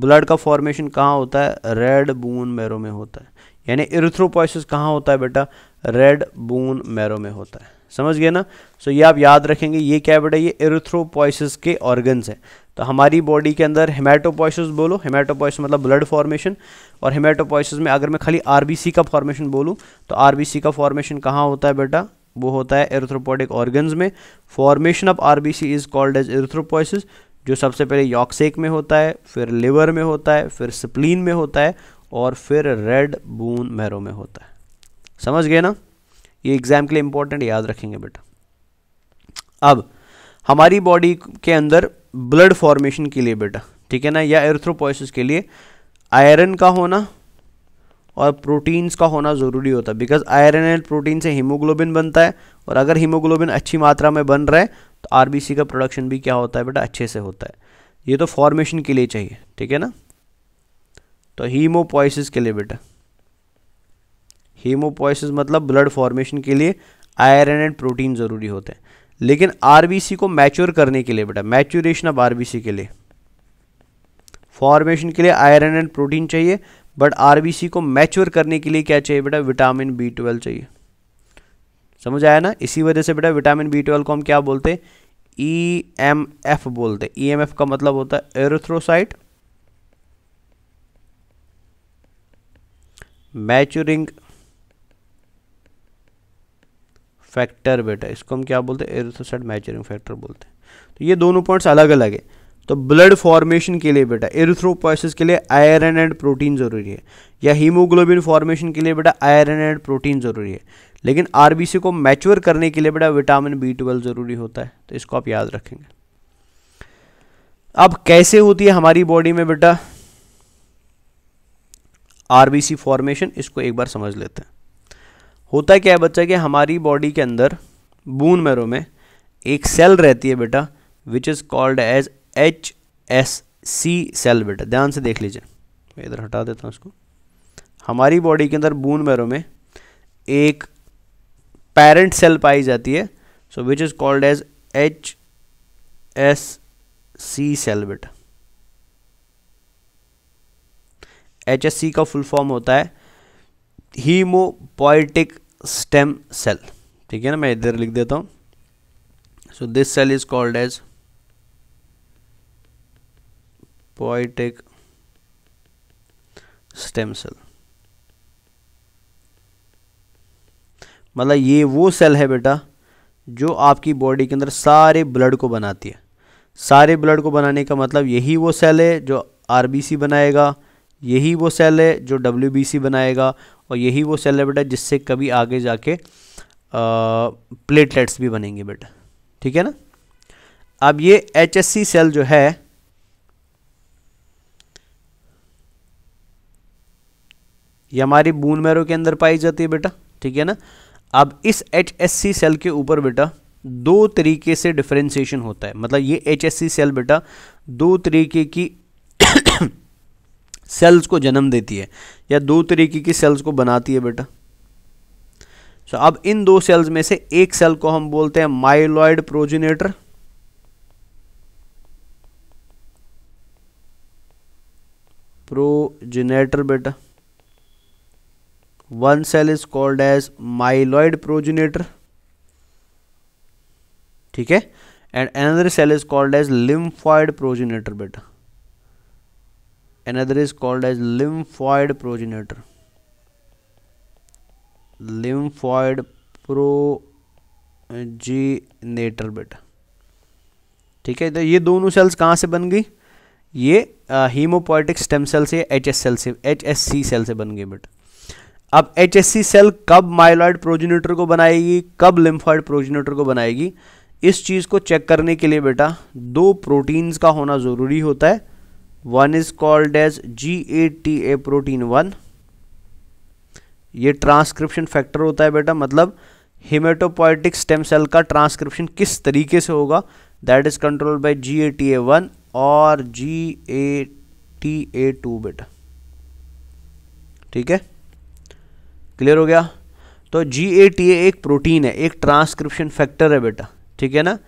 ब्लड का फॉर्मेशन कहाँ होता है रेड बून मैरो में होता है यानी इरिथ्रोपोइसिस कहाँ होता है बेटा रेड बोन मैरो में होता है समझ गए ना सो so, ये आप याद रखेंगे ये क्या है बेटा ये इरिथ्रोपोइसिस के ऑर्गन्स हैं तो हमारी बॉडी के अंदर हेमाटोपोइसिस बोलो हेमाटोपोइसिस मतलब ब्लड फॉर्मेशन और हेमाटोपोइसिस में अगर मैं खाली आरबीसी का फॉर्मेशन बोलूँ तो आरबीसी का फॉर्मेशन कहाँ होता है बेटा वो होता है एरथ्रोपोटिक ऑर्गन्स में formation of R is called as erythropoiesis जो सबसे पहले यॉक्सेक में होता है फिर लिवर में होता है फिर स्प्लीन में होता है और फिर रेड बून मैरो में होता है समझ गए ना ये एग्ज़ाम के लिए इम्पोर्टेंट याद रखेंगे बेटा अब हमारी बॉडी के अंदर ब्लड फॉर्मेशन के लिए बेटा ठीक है ना या एर्थ्रोपोइसिस के लिए आयरन का होना और प्रोटीन्स का होना ज़रूरी होता है बिकॉज आयरन एंड प्रोटीन से हीमोग्लोबिन बनता है और अगर हीमोग्लोबिन अच्छी मात्रा में बन रहा है तो आरबीसी का प्रोडक्शन भी क्या होता है बेटा अच्छे से होता है ये तो फॉर्मेशन के लिए चाहिए ठीक है ना तो हीमोपोइसिस के लिए बेटा हीमोपोइसिस मतलब ब्लड फॉर्मेशन के लिए आयरन एंड प्रोटीन ज़रूरी होते हैं लेकिन आरबीसी को मैच्योर करने के लिए बेटा मैच्योरेशन ऑफ आरबीसी के लिए फॉर्मेशन के लिए आयरन एंड प्रोटीन चाहिए बट आरबीसी को मैच्योर करने के लिए क्या चाहिए बेटा विटामिन बी ट्वेल्व चाहिए समझ आया ना इसी वजह से बेटा विटामिन बी ट्वेल्व को हम क्या बोलते हैं ई एम एफ बोलते हैं ई एम एफ का मतलब होता है एरोथ्रोसाइट मैचरिंग फैक्टर बेटा इसको हम क्या बोलते हैं एरोसोसाइट मैचरिंग फैक्टर बोलते हैं तो ये दोनों पॉइंट्स अलग अलग है तो ब्लड फॉर्मेशन के लिए बेटा एरिथ्रोपोसिस के लिए आयरन एंड प्रोटीन ज़रूरी है या हीमोग्लोबिन फॉर्मेशन के लिए बेटा आयरन एंड प्रोटीन ज़रूरी है लेकिन आरबीसी को मैच्योर करने के लिए बेटा विटामिन बी ट्वेल्व ज़रूरी होता है तो इसको आप याद रखेंगे अब कैसे होती है हमारी बॉडी में बेटा आरबीसी फॉर्मेशन इसको एक बार समझ लेते हैं होता क्या है बच्चा कि हमारी बॉडी के अंदर बून मैरो में एक सेल रहती है बेटा which is called as H S C cell बेटा ध्यान से देख लीजिए मैं इधर हटा देता हूँ उसको हमारी बॉडी के अंदर बून मैरो में एक पेरेंट सेल पाई जाती है so which is called as H S C cell बेटा एच एस सी का फुल फॉर्म होता है हीमोपोइटिक स्टेम सेल ठीक है ना मैं इधर लिख देता हूँ so this cell is called as poietic stem cell मतलब ये वो सेल है बेटा जो आपकी बॉडी के अंदर सारे ब्लड को बनाती है सारे ब्लड को बनाने का मतलब यही वो सेल है जो आरबीसी बनाएगा यही वो सेल है जो डब्ल्यू बनाएगा और यही वो सेल है बेटा जिससे कभी आगे जाके प्लेटलेट्स भी बनेंगे बेटा ठीक है ना अब ये एच सेल जो है ये हमारी बून मैरो के अंदर पाई जाती है बेटा ठीक है ना अब इस एच सेल के ऊपर बेटा दो तरीके से डिफ्रेंसीशन होता है मतलब ये एच सेल बेटा दो तरीके की सेल्स को जन्म देती है या दो तरीके की सेल्स को बनाती है बेटा सो अब इन दो सेल्स में से एक सेल को हम बोलते हैं माइलॉयड प्रोजिनेटर प्रोजिनेटर बेटा one cell is called as myeloid progenitor ठीक है and another cell is called as lymphoid progenitor बेटा another is called as lymphoid progenitor lymphoid progenitor बेटा ठीक है तो ये दोनों सेल्स कहाँ से बन गई ये हीमोपोइटिक स्टेम सेल से एच एस सेल से एच एस सी सेल से बन गई बेटा अब एच एस सी सेल कब माइलॉइड प्रोजिनेटर को बनाएगी कब लिम्फॉइड प्रोजिनेटर को बनाएगी इस चीज़ को चेक करने के लिए बेटा दो प्रोटीन्स का होना ज़रूरी होता है one is called as G A T A protein one ये ट्रांसक्रिप्शन फैक्टर होता है बेटा मतलब हिमेटोपोइटिक स्टेम सेल का ट्रांसक्रिप्शन किस तरीके से होगा that is control by G A T A one और G A T A to बेटा ठीक है क्लियर हो गया तो जी ए टी ए एक प्रोटीन है एक ट्रांसक्रिप्शन फैक्टर है बेटा ठीक है ना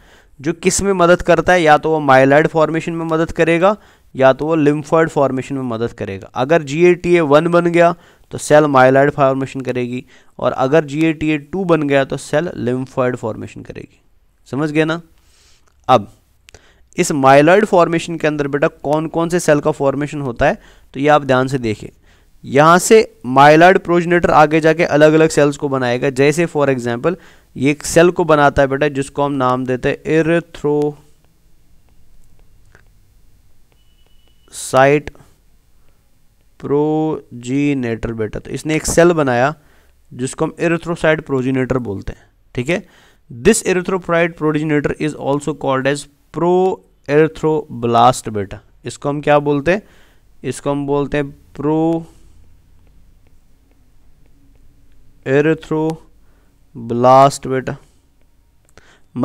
जो किस में मदद करता है या तो वो माइलाइड फॉर्मेशन में मदद करेगा या तो वो लिम्फॉइड फॉर्मेशन में मदद करेगा अगर जी ए टी ए वन बन गया तो सेल माइलाइड फॉर्मेशन करेगी और अगर जी ए टी ए टू बन गया तो सेल लिम्फॉइड फॉर्मेशन करेगी समझ गए ना अब इस माइलाइड फॉर्मेशन के अंदर बेटा कौन कौन से सेल का फॉर्मेशन होता है तो ये आप ध्यान से देखें यहाँ से माइलाइड प्रोजनेटर आगे जाके अलग अलग सेल्स को बनाएगा जैसे फॉर एग्जाम्पल ये एक सेल को बनाता है बेटा जिसको हम नाम देते हैं इरेथ्रो साइट प्रोजीनेटर बेटा तो इसने एक सेल बनाया जिसको हम एरिथ्रोसाइट प्रोजीनेटर बोलते हैं ठीक है this erythroid progenitor is also called as proerythroblast बेटा इसको हम क्या बोलते हैं इसको हम बोलते हैं प्रो एरिथ्रोब्लास्ट बेटा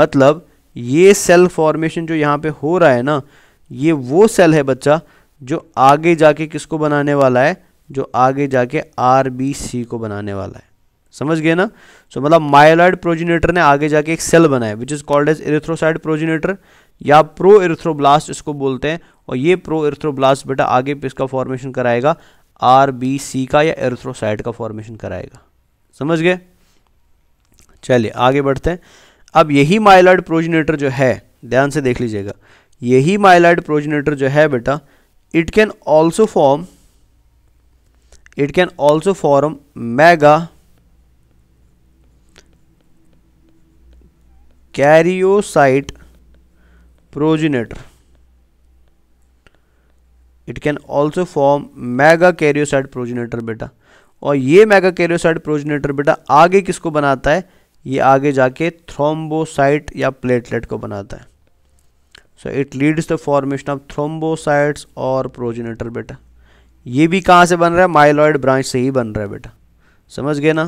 मतलब ये सेल फॉर्मेशन जो यहाँ पे हो रहा है ना ये वो सेल है बच्चा जो आगे जाके किसको बनाने वाला है जो आगे जाके आर बी सी को बनाने वाला है समझ गए ना सो so, मतलब माइलॉइड प्रोजिनेटर ने आगे जाके एक सेल बनाया which is called as erythrocyte progenitor या प्रो इरेथ्रोब्लास्ट इसको बोलते हैं और ये प्रो इरेथ्रोब्लास्ट बेटा आगे पे इसका फॉर्मेशन कराएगा आर बी सी का या एर्थ्रोसाइड का फॉर्मेशन कराएगा समझ गए चलिए आगे बढ़ते हैं अब यही माइलाइड प्रोजिनेटर जो है ध्यान से देख लीजिएगा यही माइलाइड प्रोजिनेटर जो है बेटा it can also form it can also form mega caryocyte progenitor it can also form megakaryocyte progenitor बेटा और ये मेगा कैरियोसाइट प्रोजिनेटर बेटा आगे किसको बनाता है ये आगे जाके थ्रोम्बोसाइट या प्लेटलेट को बनाता है so it leads the formation of thrombocytes और प्रोजिनेटर बेटा ये भी कहाँ से बन रहा है माइलॉइड ब्रांच से ही बन रहा है बेटा समझ गए ना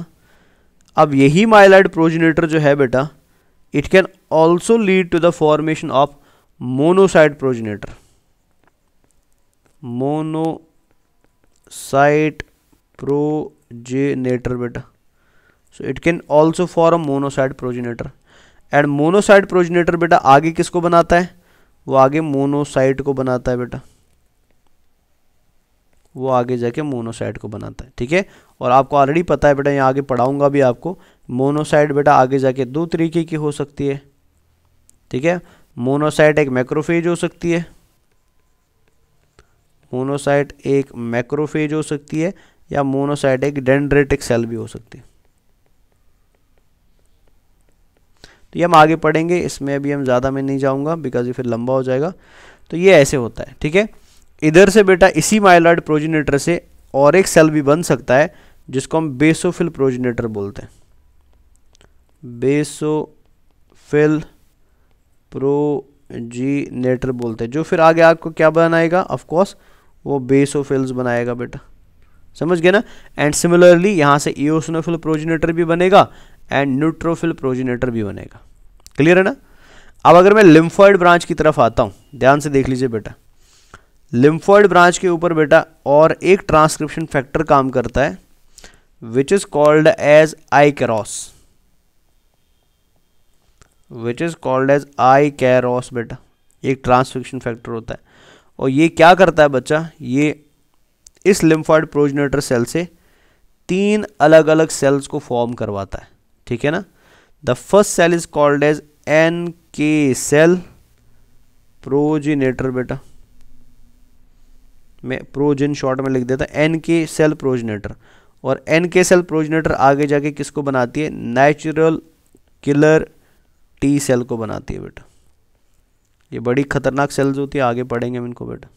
अब यही माइलॉइड प्रोजिनेटर जो है बेटा it can also lead to the formation of monocyte progenitor monocyte progenitor बेटा so it can also form monocyte progenitor and monocyte progenitor बेटा आगे किसको बनाता है वो आगे मोनोसाइट को बनाता है बेटा वो आगे जाके मोनोसाइट को बनाता है ठीक है और आपको ऑलरेडी पता है बेटा यहाँ आगे पढ़ाऊंगा भी आपको मोनोसाइट बेटा आगे जाके दो तरीके की हो सकती है ठीक है मोनोसाइट एक मैक्रोफेज हो सकती है मोनोसाइट एक मैक्रोफेज हो सकती है या मोनोसाइट एक डेंड्रेटिक सेल भी हो सकती है तो ये हम आगे पढ़ेंगे इसमें अभी हम ज़्यादा में नहीं जाऊँगा बिकॉज ये फिर लंबा हो जाएगा तो ये ऐसे होता है ठीक है इधर से बेटा इसी माइलार्ड प्रोजिनेटर से और एक सेल भी बन सकता है जिसको हम बेसोफिल प्रोजिनेटर बोलते हैं बेसोफिल प्रोजीनेटर बोलते हैं जो फिर आगे आपको क्या बनाएगा ऑफकोर्स वो बेसोफिल्स बनाएगा बेटा समझ गए ना एंड सिमिलरली यहाँ से ईओसनोफिल प्रोजिनेटर भी बनेगा एंड न्यूट्रोफिल प्रोजिनेटर भी बनेगा क्लियर है ना अब अगर मैं लिम्फॉइड ब्रांच की तरफ आता हूँ ध्यान से देख लीजिए बेटा लिम्फॉइड ब्रांच के ऊपर बेटा और एक ट्रांसक्रिप्शन फैक्टर काम करता है which is called as Ikaros which is called as Ikaros बेटा एक ट्रांसक्रिप्शन फैक्टर होता है और ये क्या करता है बच्चा ये इस लिम्फॉइड प्रोजनेटर सेल से तीन अलग अलग सेल्स को फॉर्म करवाता है ठीक है ना the first cell is called as N K cell progenitor बेटा मैं प्रोजिन शॉर्ट में लिख देता एन के सेल प्रोजिनेटर और एन के सेल प्रोजिनेटर आगे जाके किसको बनाती है नेचुरल किलर टी सेल को बनाती है बेटा ये बड़ी खतरनाक सेल्स होती है आगे पढ़ेंगे हम इनको बेटा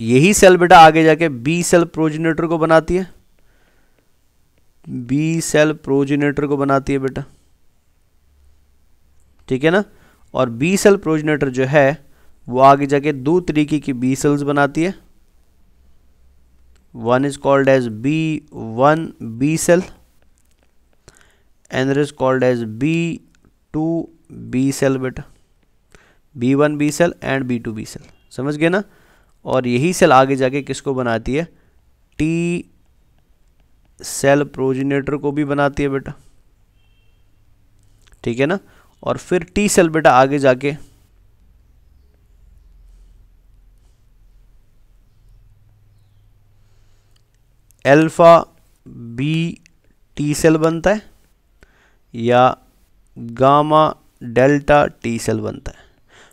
यही सेल बेटा आगे जाके बी सेल प्रोजिनेटर को बनाती है बी सेल प्रोजिनेटर को बनाती है बेटा ठीक है ना और बी सेल प्रोजिनेटर जो है वो आगे जाके दो तरीके की बी सेल्स बनाती है one called as B one B cell cell is called as B two B cell बेटा B one B cell and B two B cell समझ गए ना और यही सेल आगे जाके किसको बनाती है टी सेल प्रोजिनेटर को भी बनाती है बेटा ठीक है ना और फिर टी सेल बेटा आगे जाके एल्फा बी टी सेल बनता है या गामा डेल्टा टी सेल बनता है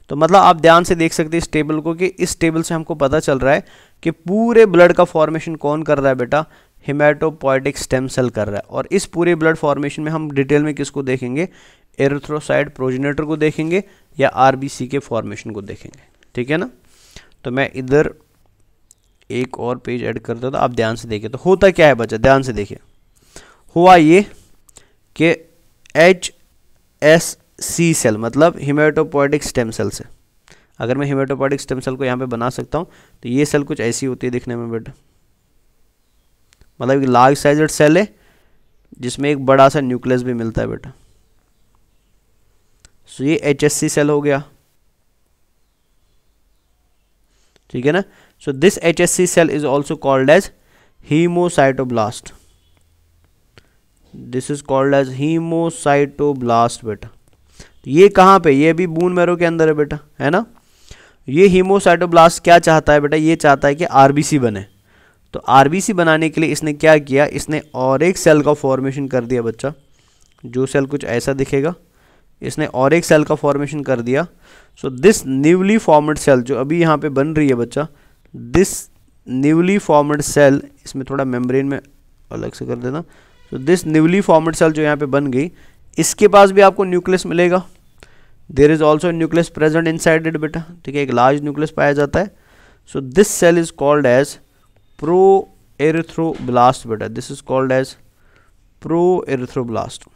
तो मतलब आप ध्यान से देख सकते हैं इस टेबल को कि इस टेबल से हमको पता चल रहा है कि पूरे ब्लड का फॉर्मेशन कौन कर रहा है बेटा हिमेटोपोइटिक स्टेम सेल कर रहा है और इस पूरे ब्लड फॉर्मेशन में हम डिटेल में किसको देखेंगे एरोथ्रोसाइड प्रोजिनेटर को देखेंगे या आरबीसी के फॉर्मेशन को देखेंगे ठीक है ना तो मैं इधर एक और पेज ऐड करता था तो आप ध्यान से देखिए तो होता क्या है बच्चा ध्यान से देखिए हुआ ये कि एच एस सी सेल मतलब हिमेटोपोइटिक स्टेम सेल से अगर मैं हिमेटोपोइटिक स्टेम सेल को यहाँ पे बना सकता हूँ तो ये सेल कुछ ऐसी होती है दिखने में बेटा मतलब एक लार्ज साइज सेल है जिसमें एक बड़ा सा न्यूक्लियस भी मिलता है बेटा सो ये एच सेल हो गया ठीक है ना so this H cell is also called as haemocytoblast this is called as haemocytoblast बेटा तो ये कहाँ पे ये भी बून मैरो के अंदर है बेटा है ना ये हीमोसाइटोब्लास्ट क्या चाहता है बेटा ये चाहता है कि आरबीसी बने तो आर बनाने के लिए इसने क्या किया इसने और एक सेल का फॉर्मेशन कर दिया बच्चा जो सेल कुछ ऐसा दिखेगा इसने और एक सेल का फॉर्मेशन कर दिया so this newly formed cell जो अभी यहाँ पे बन रही है बच्चा दिस न्यूली फॉर्मड सेल इसमें थोड़ा मेम्ब्रेन में अलग से कर देना so this newly formed cell जो यहाँ पे बन गई इसके पास भी आपको न्यूक्लियस मिलेगा there is also nucleus present in बेटा ठीक है एक लार्ज न्यूक्लियस पाया जाता है so this cell is called as pro बेटा this is called as pro as pro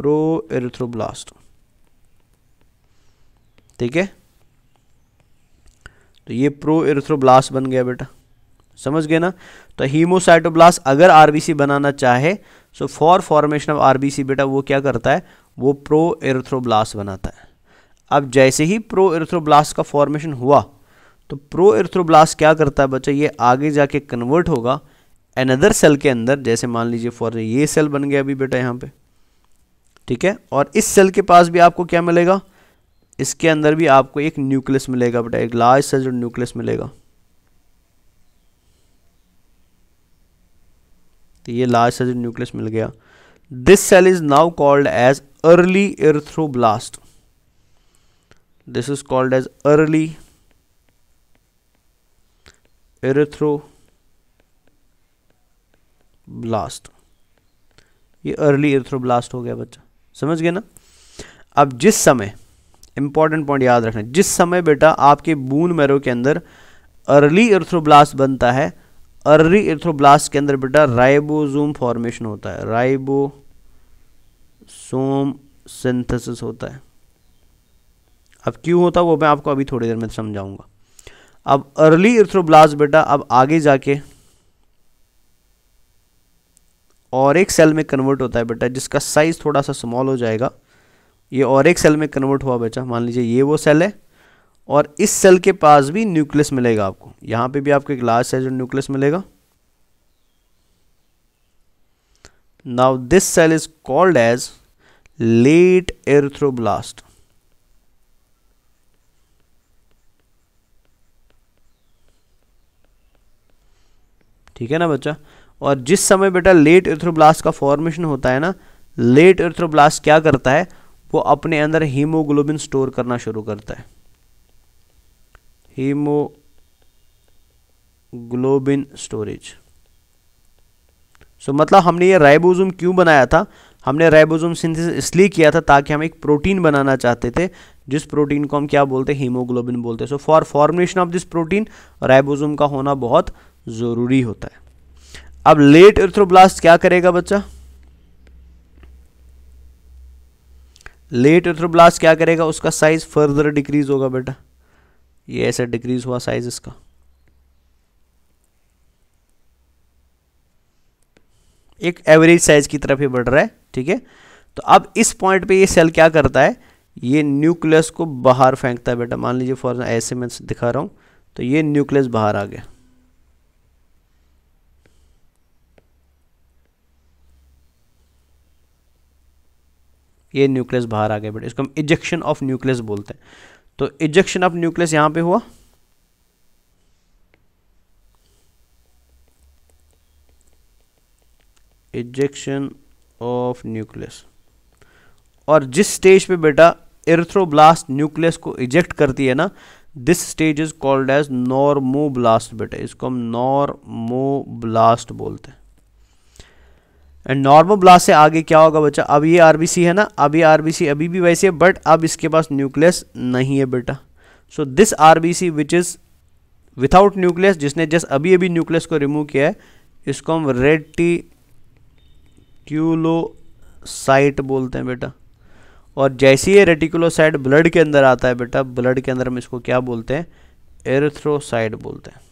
proerythroblast ठीक है तो ये प्रो एरिथ्रोब्लास्ट बन गया बेटा समझ गए ना तो हीमोसाइटोब्लास्ट अगर आरबीसी बनाना चाहे so for formation of RBC बेटा वो क्या करता है वो प्रो एरिथ्रोब्लास्ट बनाता है अब जैसे ही प्रो एरिथ्रोब्लास्ट का फॉर्मेशन हुआ तो प्रो एर्थ्रोब्लास्ट क्या करता है बच्चा ये आगे जाके कन्वर्ट होगा एनदर सेल के अंदर जैसे मान लीजिए फॉर ये सेल बन गया अभी बेटा यहाँ पे ठीक है और इस सेल के पास भी आपको क्या मिलेगा इसके अंदर भी आपको एक न्यूक्लियस मिलेगा बेटा एक लार्ज जो न्यूक्लियस मिलेगा तो ये लार्ज जो न्यूक्लियस मिल गया this cell is now called as early erythroblast this is called as early blast ये अर्ली ब्लास्ट हो गया बच्चा समझ गए ना अब जिस समय इंपॉर्टेंट पॉइंट याद रखना जिस समय बेटा आपके बून मैरो के अंदर अर्ली एर्थ्रोब्लास्ट बनता है अर्ली एर्थ्रोब्लास्ट के अंदर बेटा राइबोसोम फॉर्मेशन होता है राइबोसोम सिंथेसिस होता है अब क्यों होता है वो मैं आपको अभी थोड़ी देर में समझाऊंगा अब अर्ली इर्थ्रोब्लास्ट बेटा अब आगे जाके और एक सेल में कन्वर्ट होता है बेटा जिसका साइज थोड़ा सा स्मॉल हो जाएगा ये और एक सेल में कन्वर्ट हुआ बेटा मान लीजिए ये वो सेल है और इस सेल के पास भी न्यूक्लियस मिलेगा आपको यहां पे भी आपको एक लार्ज साइज न्यूक्लियस मिलेगा now this cell is called as late erythroblast ठीक है ना बच्चा और जिस समय बेटा लेट इर्थ्रोब्लास्ट का फॉर्मेशन होता है ना लेट इर्थ्रोब्लास्ट क्या करता है वो अपने अंदर हीमोग्लोबिन स्टोर करना शुरू करता है हीमोग्लोबिन स्टोरेज सो मतलब हमने ये राइबोसोम क्यों बनाया था हमने राइबोसोम सिंथेसिस इसलिए किया था ताकि हम एक प्रोटीन बनाना चाहते थे जिस प्रोटीन को हम क्या बोलते हैं हीमोग्लोबिन बोलते हैं so for formation of this protein ribosome का होना बहुत ज़रूरी होता है अब लेट इर्थ्रोब्लास्ट क्या करेगा बच्चा लेट इर्थ्रोब्लास्ट क्या करेगा उसका साइज फर्दर डिक्रीज होगा बेटा ये ऐसा डिक्रीज हुआ साइज इसका एक एवरेज साइज की तरफ ही बढ़ रहा है ठीक है तो अब इस पॉइंट पे ये सेल क्या करता है ये न्यूक्लियस को बाहर फेंकता है बेटा मान लीजिए फॉर ऐसे में दिखा रहा हूं तो ये न्यूक्लियस बाहर आ गया ये न्यूक्लियस बाहर तो आ गया बेटा इसको हम इजेक्शन ऑफ न्यूक्लियस बोलते हैं तो इजेक्शन ऑफ न्यूक्लियस यहाँ पे हुआ इजेक्शन ऑफ न्यूक्लियस और जिस स्टेज पे बेटा इर्थ्रोब्लास्ट न्यूक्लियस को इजेक्ट करती है ना this stage is called as normoblast बेटा इसको हम नॉर्मोब्लास्ट बोलते हैं एंड नॉर्मल ब्लास्ट से आगे क्या होगा बच्चा अब ये आरबीसी है ना अब ये आरबीसी अभी भी वैसे है बट अब इसके पास न्यूक्लियस नहीं है बेटा so this RBC which is without nucleus जिसने जस्ट अभी अभी न्यूक्लियस को रिमूव किया है इसको हम रेड टी क्यूलोसाइट बोलते हैं बेटा और जैसे ये रेटिकुलोसाइट ब्लड के अंदर आता है बेटा ब्लड के अंदर हम इसको क्या बोलते हैं एरथ्रोसाइट बोलते हैं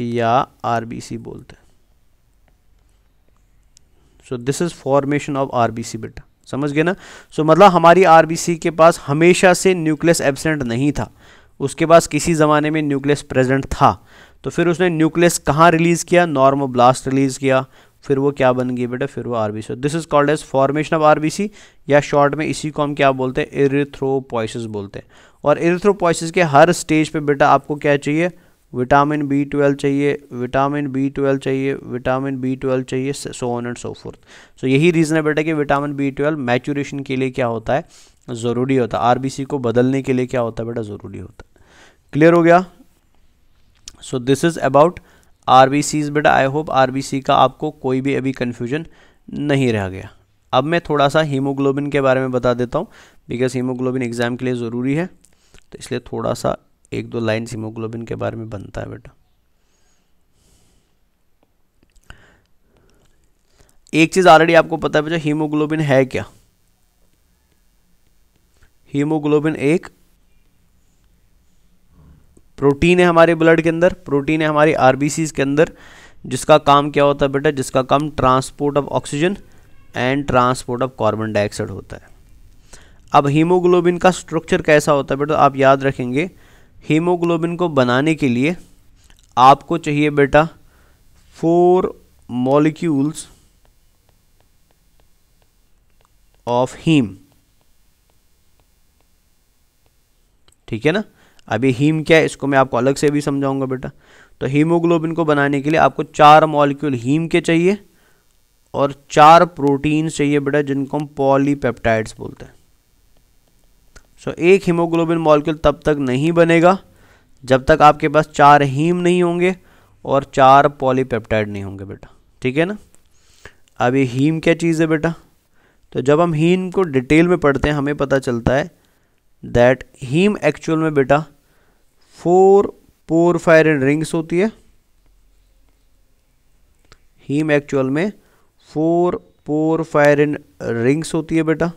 या आरबीसी बोलते हैं so this is formation of RBC बेटा समझ गए ना सो so, मतलब हमारी आरबीसी के पास हमेशा से न्यूक्लियस एबसेंट नहीं था उसके पास किसी ज़माने में न्यूक्लियस प्रेजेंट था तो फिर उसने न्यूक्लियस कहाँ रिलीज़ किया ब्लास्ट रिलीज़ किया फिर वो क्या बन गई बेटा फिर वो R B C this is called as formation of R B C या शॉर्ट में इसी को हम क्या बोलते हैं इरिथ्रोपोइसिस बोलते हैं और इरिथ्रोपोइसिस के हर स्टेज पे बेटा आपको क्या चाहिए विटामिन बी ट्वेल्व चाहिए विटामिन बी ट्वेल्व चाहिए विटामिन बी ट्वेल्व चाहिए so on and so forth so यही रीज़न है बेटा कि विटामिन बी ट्वेल्व मैचुरेशन के लिए क्या होता है ज़रूरी होता है आरबीसी को बदलने के लिए क्या होता है बेटा ज़रूरी होता है क्लियर हो गया so this is about R बेटा आई होप आर का आपको कोई भी अभी कन्फ्यूजन नहीं रह गया अब मैं थोड़ा सा हीमोग्लोबिन के बारे में बता देता हूँ बिकॉज हीमोग्लोबिन एग्ज़ाम के लिए ज़रूरी है तो इसलिए थोड़ा सा एक दो लाइन हीमोग्लोबिन के बारे में बनता है बेटा एक चीज ऑलरेडी आपको पता है बेटा हीमोग्लोबिन है क्या हीमोग्लोबिन एक प्रोटीन है हमारे ब्लड के अंदर प्रोटीन है हमारी आरबीसी के अंदर जिसका काम क्या होता है बेटा जिसका काम transport of oxygen and transport of carbon dioxide होता है अब हीमोग्लोबिन का स्ट्रक्चर कैसा होता है बेटा आप याद रखेंगे हीमोग्लोबिन को बनाने के लिए आपको चाहिए बेटा फोर मॉलिक्यूल्स ऑफ हीम ठीक है ना अभी हीम क्या है इसको मैं आपको अलग से भी समझाऊंगा बेटा तो हीमोग्लोबिन को बनाने के लिए आपको चार मॉलिक्यूल हीम के चाहिए और चार प्रोटीन चाहिए बेटा जिनको हम पॉलीपेप्टाइड्स बोलते हैं सो so, एक हीमोग्लोबिन मॉलिक्यूल तब तक नहीं बनेगा जब तक आपके पास चार हीम नहीं होंगे और चार पॉलीपेप्टाइड नहीं होंगे बेटा ठीक है ना अब ये हीम क्या चीज़ है बेटा तो जब हम हीम को डिटेल में पढ़ते हैं हमें पता चलता है दैट हीम एक्चुअल में बेटा four porphyrin rings होती है हीम एक्चुअल में four porphyrin rings होती है बेटा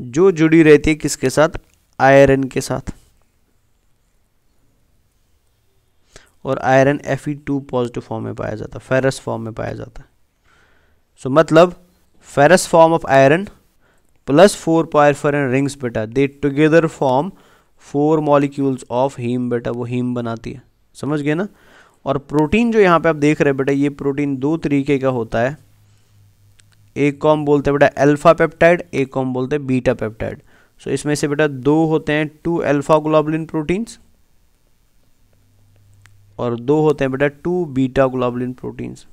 जो जुड़ी रहती है किसके साथ आयरन के साथ और iron F E two positive form में पाया जाता है फेरस फॉर्म में पाया जाता है सो so, मतलब ferrous form of iron plus four porphyrin rings बेटा they together form four molecules of haem बेटा वो हीम बनाती है समझ गए ना और प्रोटीन जो यहाँ पे आप देख रहे हैं बेटा ये प्रोटीन दो तरीके का होता है एक कॉम बोलते हैं बेटा अल्फा पेप्टाइड एक कॉम बोलते हैं बीटा पेप्टाइड सो इसमें से बेटा दो होते हैं टू अल्फा ग्लोबुलिन प्रोटीन्स और दो होते हैं बेटा टू बीटा ग्लोबुलिन प्रोटीन्स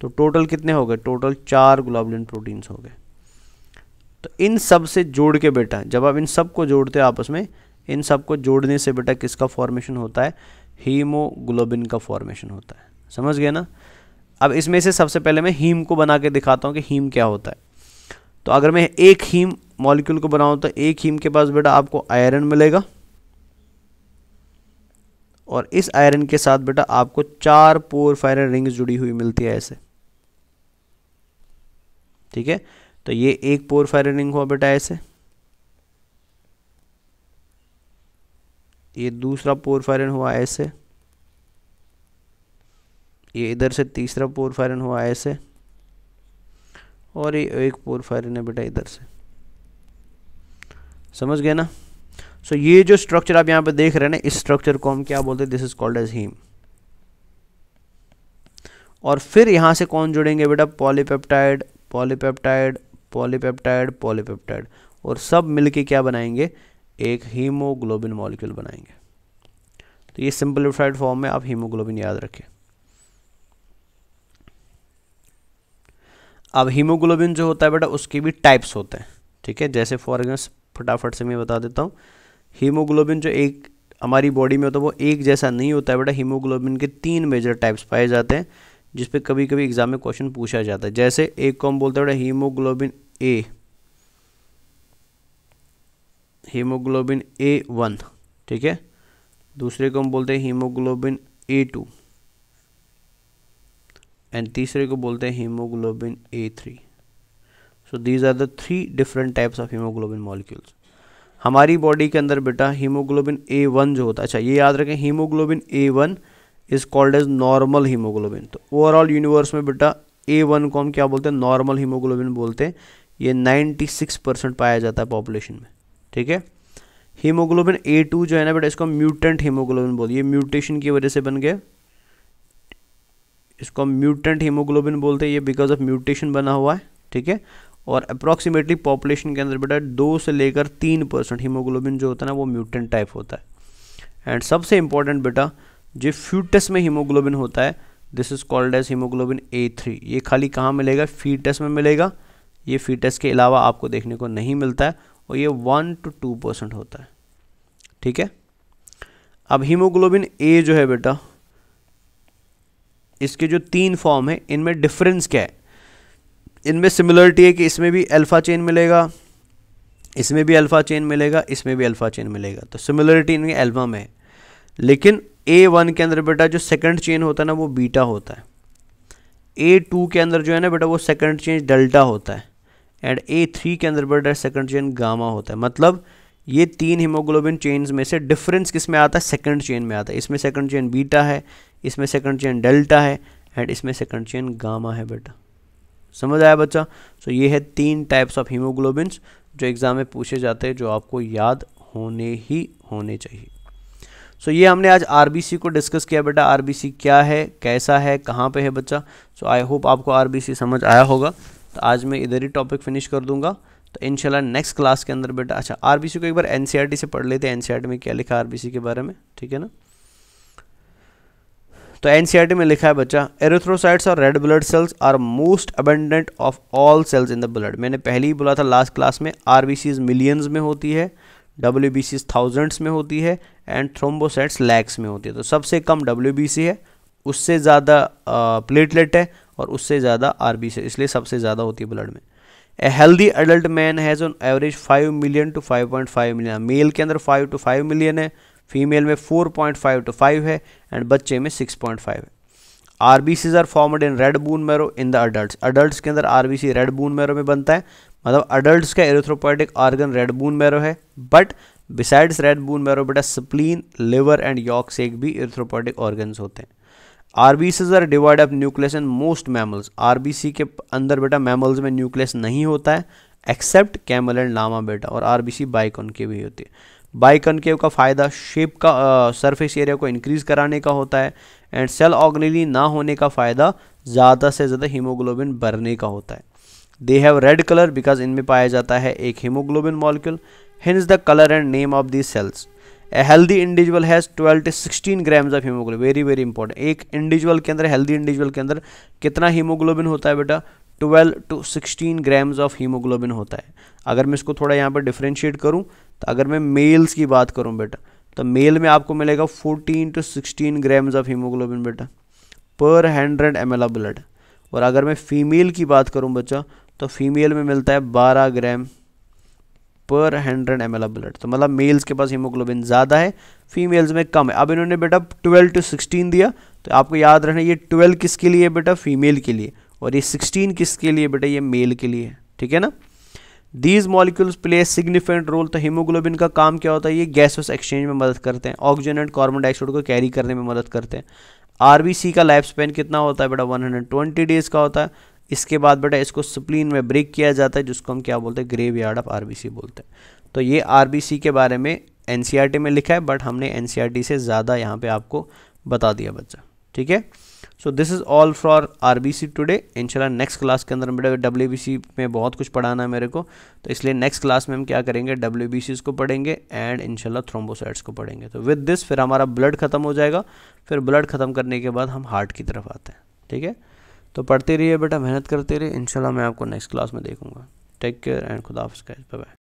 तो टोटल कितने हो गए टोटल चार ग्लोबुलिन प्रोटीन्स हो गए तो इन सब से जोड़ के बेटा जब आप इन सबको जोड़ते हो आपस में इन सबको जोड़ने से बेटा किसका फॉर्मेशन होता है हीमोग्लोबिन का फॉर्मेशन होता है समझ गए ना अब इसमें से सबसे पहले मैं हीम को बना के दिखाता हूँ कि हीम क्या होता है तो अगर मैं एक हीम मॉलिक्यूल को बनाऊँ तो एक हीम के पास बेटा आपको आयरन मिलेगा और इस आयरन के साथ बेटा आपको चार पोर फायर रिंग्स जुड़ी हुई मिलती है ऐसे ठीक है तो ये एक पोर फायर रिंग हुआ बेटा ऐसे ये दूसरा पोर फायर हुआ ऐसे ये इधर से तीसरा फायरन हुआ ऐसे और ये एक फायरन है बेटा इधर से समझ गए ना सो so, ये जो स्ट्रक्चर आप यहाँ पे देख रहे हैं ना इस स्ट्रक्चर को हम क्या बोलते हैं this is called as haem और फिर यहाँ से कौन जुड़ेंगे बेटा पॉलीपेप्टाइड पॉलीपेप्टाइड पॉलीपेप्टाइड पॉलीपेप्टाइड और सब मिलके क्या बनाएंगे एक हीमोग्लोबिन मॉलिक्यूल बनाएंगे तो ये सिंपलीफाइड फॉर्म में आप हीमोग्लोबिन याद रखें अब हीमोग्लोबिन जो होता है बेटा उसके भी टाइप्स होते हैं ठीक है जैसे फॉर एग्जाम्स फटाफट से मैं बता देता हूँ हीमोग्लोबिन जो एक हमारी बॉडी में होता है वो एक जैसा नहीं होता है बेटा हीमोग्लोबिन के तीन मेजर टाइप्स पाए जाते हैं जिस पर कभी कभी एग्जाम में क्वेश्चन पूछा जाता है जैसे एक को हम बोलते हैं बेटा haemoglobin A haemoglobin A one ठीक है दूसरे को हम बोलते हैं हीमोग्लोबिन ए टू एंड तीसरे को बोलते हैं haemoglobin A three so these are the three different types of haemoglobin molecules हमारी बॉडी के अंदर बेटा हीमोग्लोबिन ए वन जो होता है अच्छा ये याद रखें haemoglobin A one is called as normal haemoglobin तो ओवरऑल यूनिवर्स में बेटा ए वन को हम क्या बोलते हैं नॉर्मल हीमोग्लोबिन बोलते हैं ये नाइन्टी सिक्स परसेंट पाया जाता है पॉपुलेशन में ठीक है हीमोग्लोबिन ए टू जो है ना बेटा इसको म्यूटेंट हीमोग्लोबिन बोलिए म्यूटेशन की वजह से बन गया इसको हम म्यूटेंट हीमोग्लोबिन बोलते हैं ये बिकॉज ऑफ म्यूटेशन बना हुआ है ठीक है और अप्रॉक्सीमेटली पॉपुलेशन के अंदर बेटा दो से लेकर तीन परसेंट हीमोग्लोबिन जो होता है ना वो म्यूटेंट टाइप होता है एंड सबसे इम्पॉर्टेंट बेटा जो फ्यूटस में हीमोग्लोबिन होता है this is called as haemoglobin A three ये खाली कहाँ मिलेगा फीटस में मिलेगा ये फीटस के अलावा आपको देखने को नहीं मिलता है और ये वन टू टू परसेंट होता है ठीक है अब हीमोग्लोबिन ए जो है बेटा इसके जो तीन फॉर्म है इनमें डिफरेंस क्या है इनमें सिमिलरिटी है कि इसमें भी अल्फ़ा चेन मिलेगा इसमें भी अल्फ़ा चेन मिलेगा इसमें भी अल्फ़ा चेन मिलेगा तो सिमिलरिटी इनके एल्बम है लेकिन ए वन के अंदर बेटा जो सेकंड चेन होता है ना वो बीटा होता है ए टू के अंदर जो है ना बेटा वो सेकंड चेन डेल्टा होता है एंड ए थ्री के अंदर बेटा सेकंड चेन गामा होता है मतलब ये तीन हीमोग्लोबिन चेन्स में से डिफरेंस किस में आता है सेकंड चेन में आता है इसमें सेकंड चेन बीटा है इसमें सेकंड चेन डेल्टा है एंड इसमें सेकंड चेन गामा है बेटा समझ आया बच्चा सो so, ये है तीन टाइप्स ऑफ हीमोग्लोबिन्स जो एग्ज़ाम में पूछे जाते हैं जो आपको याद होने ही होने चाहिए सो so, ये हमने आज आर को डिस्कस किया बेटा आर क्या है कैसा है कहाँ पे है बच्चा सो आई होप आपको आर समझ आया होगा तो आज मैं इधर ही टॉपिक फिनिश कर दूंगा तो इनशाला नेक्स्ट क्लास के अंदर बेटा अच्छा आर को एक बार एन e से पढ़ लेते हैं एन e में क्या लिखा आर के बारे में ठीक है ना तो एनसीईआरटी e में लिखा है बच्चा एरिथ्रोसाइट्स और red blood cells are most abundant of all cells in the blood मैंने पहले ही बोला था लास्ट क्लास में आर मिलियंस में होती है डब्ल्यू बी थाउजेंड्स में होती है एंड थ्रोम्बोसाइट्स लैक्स में होती है तो सबसे कम डब्ल्यू है उससे ज़्यादा प्लेटलेट है और उससे ज़्यादा आर है इसलिए सबसे ज़्यादा होती है ब्लड में a healthy adult man has on average five million to five point five million male के अंदर फाइव टू फाइव मिलियन है फीमेल में 4.5 टू 5 है एंड बच्चे में 6.5 है R B Cs are formed in red bone marrow in the adult adult के अंदर R B C red bone marrow में बनता है मतलब अडल्ट का एरोथ्रोपोटिक ऑर्गन रेड बून मेरो है but besides red bone marrow बेटा spleen liver and yolk sac भी एरोथ्रोपोटिक ऑर्गन होते हैं these are devoid of nucleus in most mammals RBC के अंदर बेटा मैमल्स में न्यूक्लियस नहीं होता है एक्सेप्ट कैमल एंड लामा बेटा और आरबीसी बाइक उनकी भी होती है बाई कनकेव का फ़ायदा शेप का सरफेस एरिया को इंक्रीज़ कराने का होता है एंड सेल ऑग्नेली ना होने का फ़ायदा ज़्यादा से ज़्यादा हीमोग्लोबिन भरने का होता है they have red colour because इनमें पाया जाता है एक haemoglobin molecule hence the colour and name of the cells a healthy individual has twelve to sixteen grams of haemoglobin very very important एक इंडिविजुअल के अंदर हेल्दी इंडिविजुअल के अंदर कितना हीमोग्लोबिन होता है बेटा twelve to sixteen grams of haemoglobin होता है अगर मैं इसको थोड़ा यहाँ पर डिफ्रेंशिएट करूँ तो अगर मैं मेल्स की बात करूँ बेटा तो मेल में आपको मिलेगा fourteen to sixteen grams of haemoglobin बेटा पर हंड्रेड एम एल ब्लड और अगर मैं फीमेल की बात करूँ बच्चा तो फीमेल में मिलता है बारह ग्राम पर हंड्रेड एम एल ब्लड तो मतलब मेल्स के पास हीमोग्लोबिन ज़्यादा है फीमेल्स में कम है अब इन्होंने बेटा ट्वेल्व टू सिक्सटीन दिया तो आपको याद रखना ये ट्वेल्व किसके लिए बेटा फीमेल के लिए और ये सिक्सटीन किसके लिए बेटा ये मेल के लिए ठीक है ना these molecules play significant role तो हीमोग्लोबिन का काम क्या होता है ये गैसोस एक्सचेंज में मदद करते हैं ऑक्सीजन एंड कार्बन डाइऑक्साइड को कैरी करने में मदद करते हैं आरबीसी का लाइफ स्पेन कितना होता है बेटा 120 डेज का होता है इसके बाद बेटा इसको स्प्लीन में ब्रेक किया जाता है जिसको हम क्या बोलते हैं ग्रेव यार्ड ऑफ आर बोलते हैं तो ये आर के बारे में एन e में लिखा है बट हमने एन e से ज़्यादा यहाँ पर आपको बता दिया बच्चा ठीक है so this is all for R B C today इनशाला नेक्स्ट क्लास के अंदर बेटा डब्ल्यू बी सी में बहुत कुछ पढ़ाना है मेरे को तो इसलिए नेक्स्ट क्लास में हम क्या करेंगे डब्ल्यू बी सीज़ को पढ़ेंगे एंड इनशाला थ्रोम्बोसाइड्स को पढ़ेंगे तो विद दिस फिर हमारा ब्लड ख़त्म हो जाएगा फिर ब्लड ख़त्म करने के बाद हम हार्ट की तरफ आते हैं ठीक है तो पढ़ते रहिए बेटा मेहनत करते रहिए इनशाला मैं आपको नेक्स्ट क्लास में देखूँगा टेक केयर एंड खुदा बाय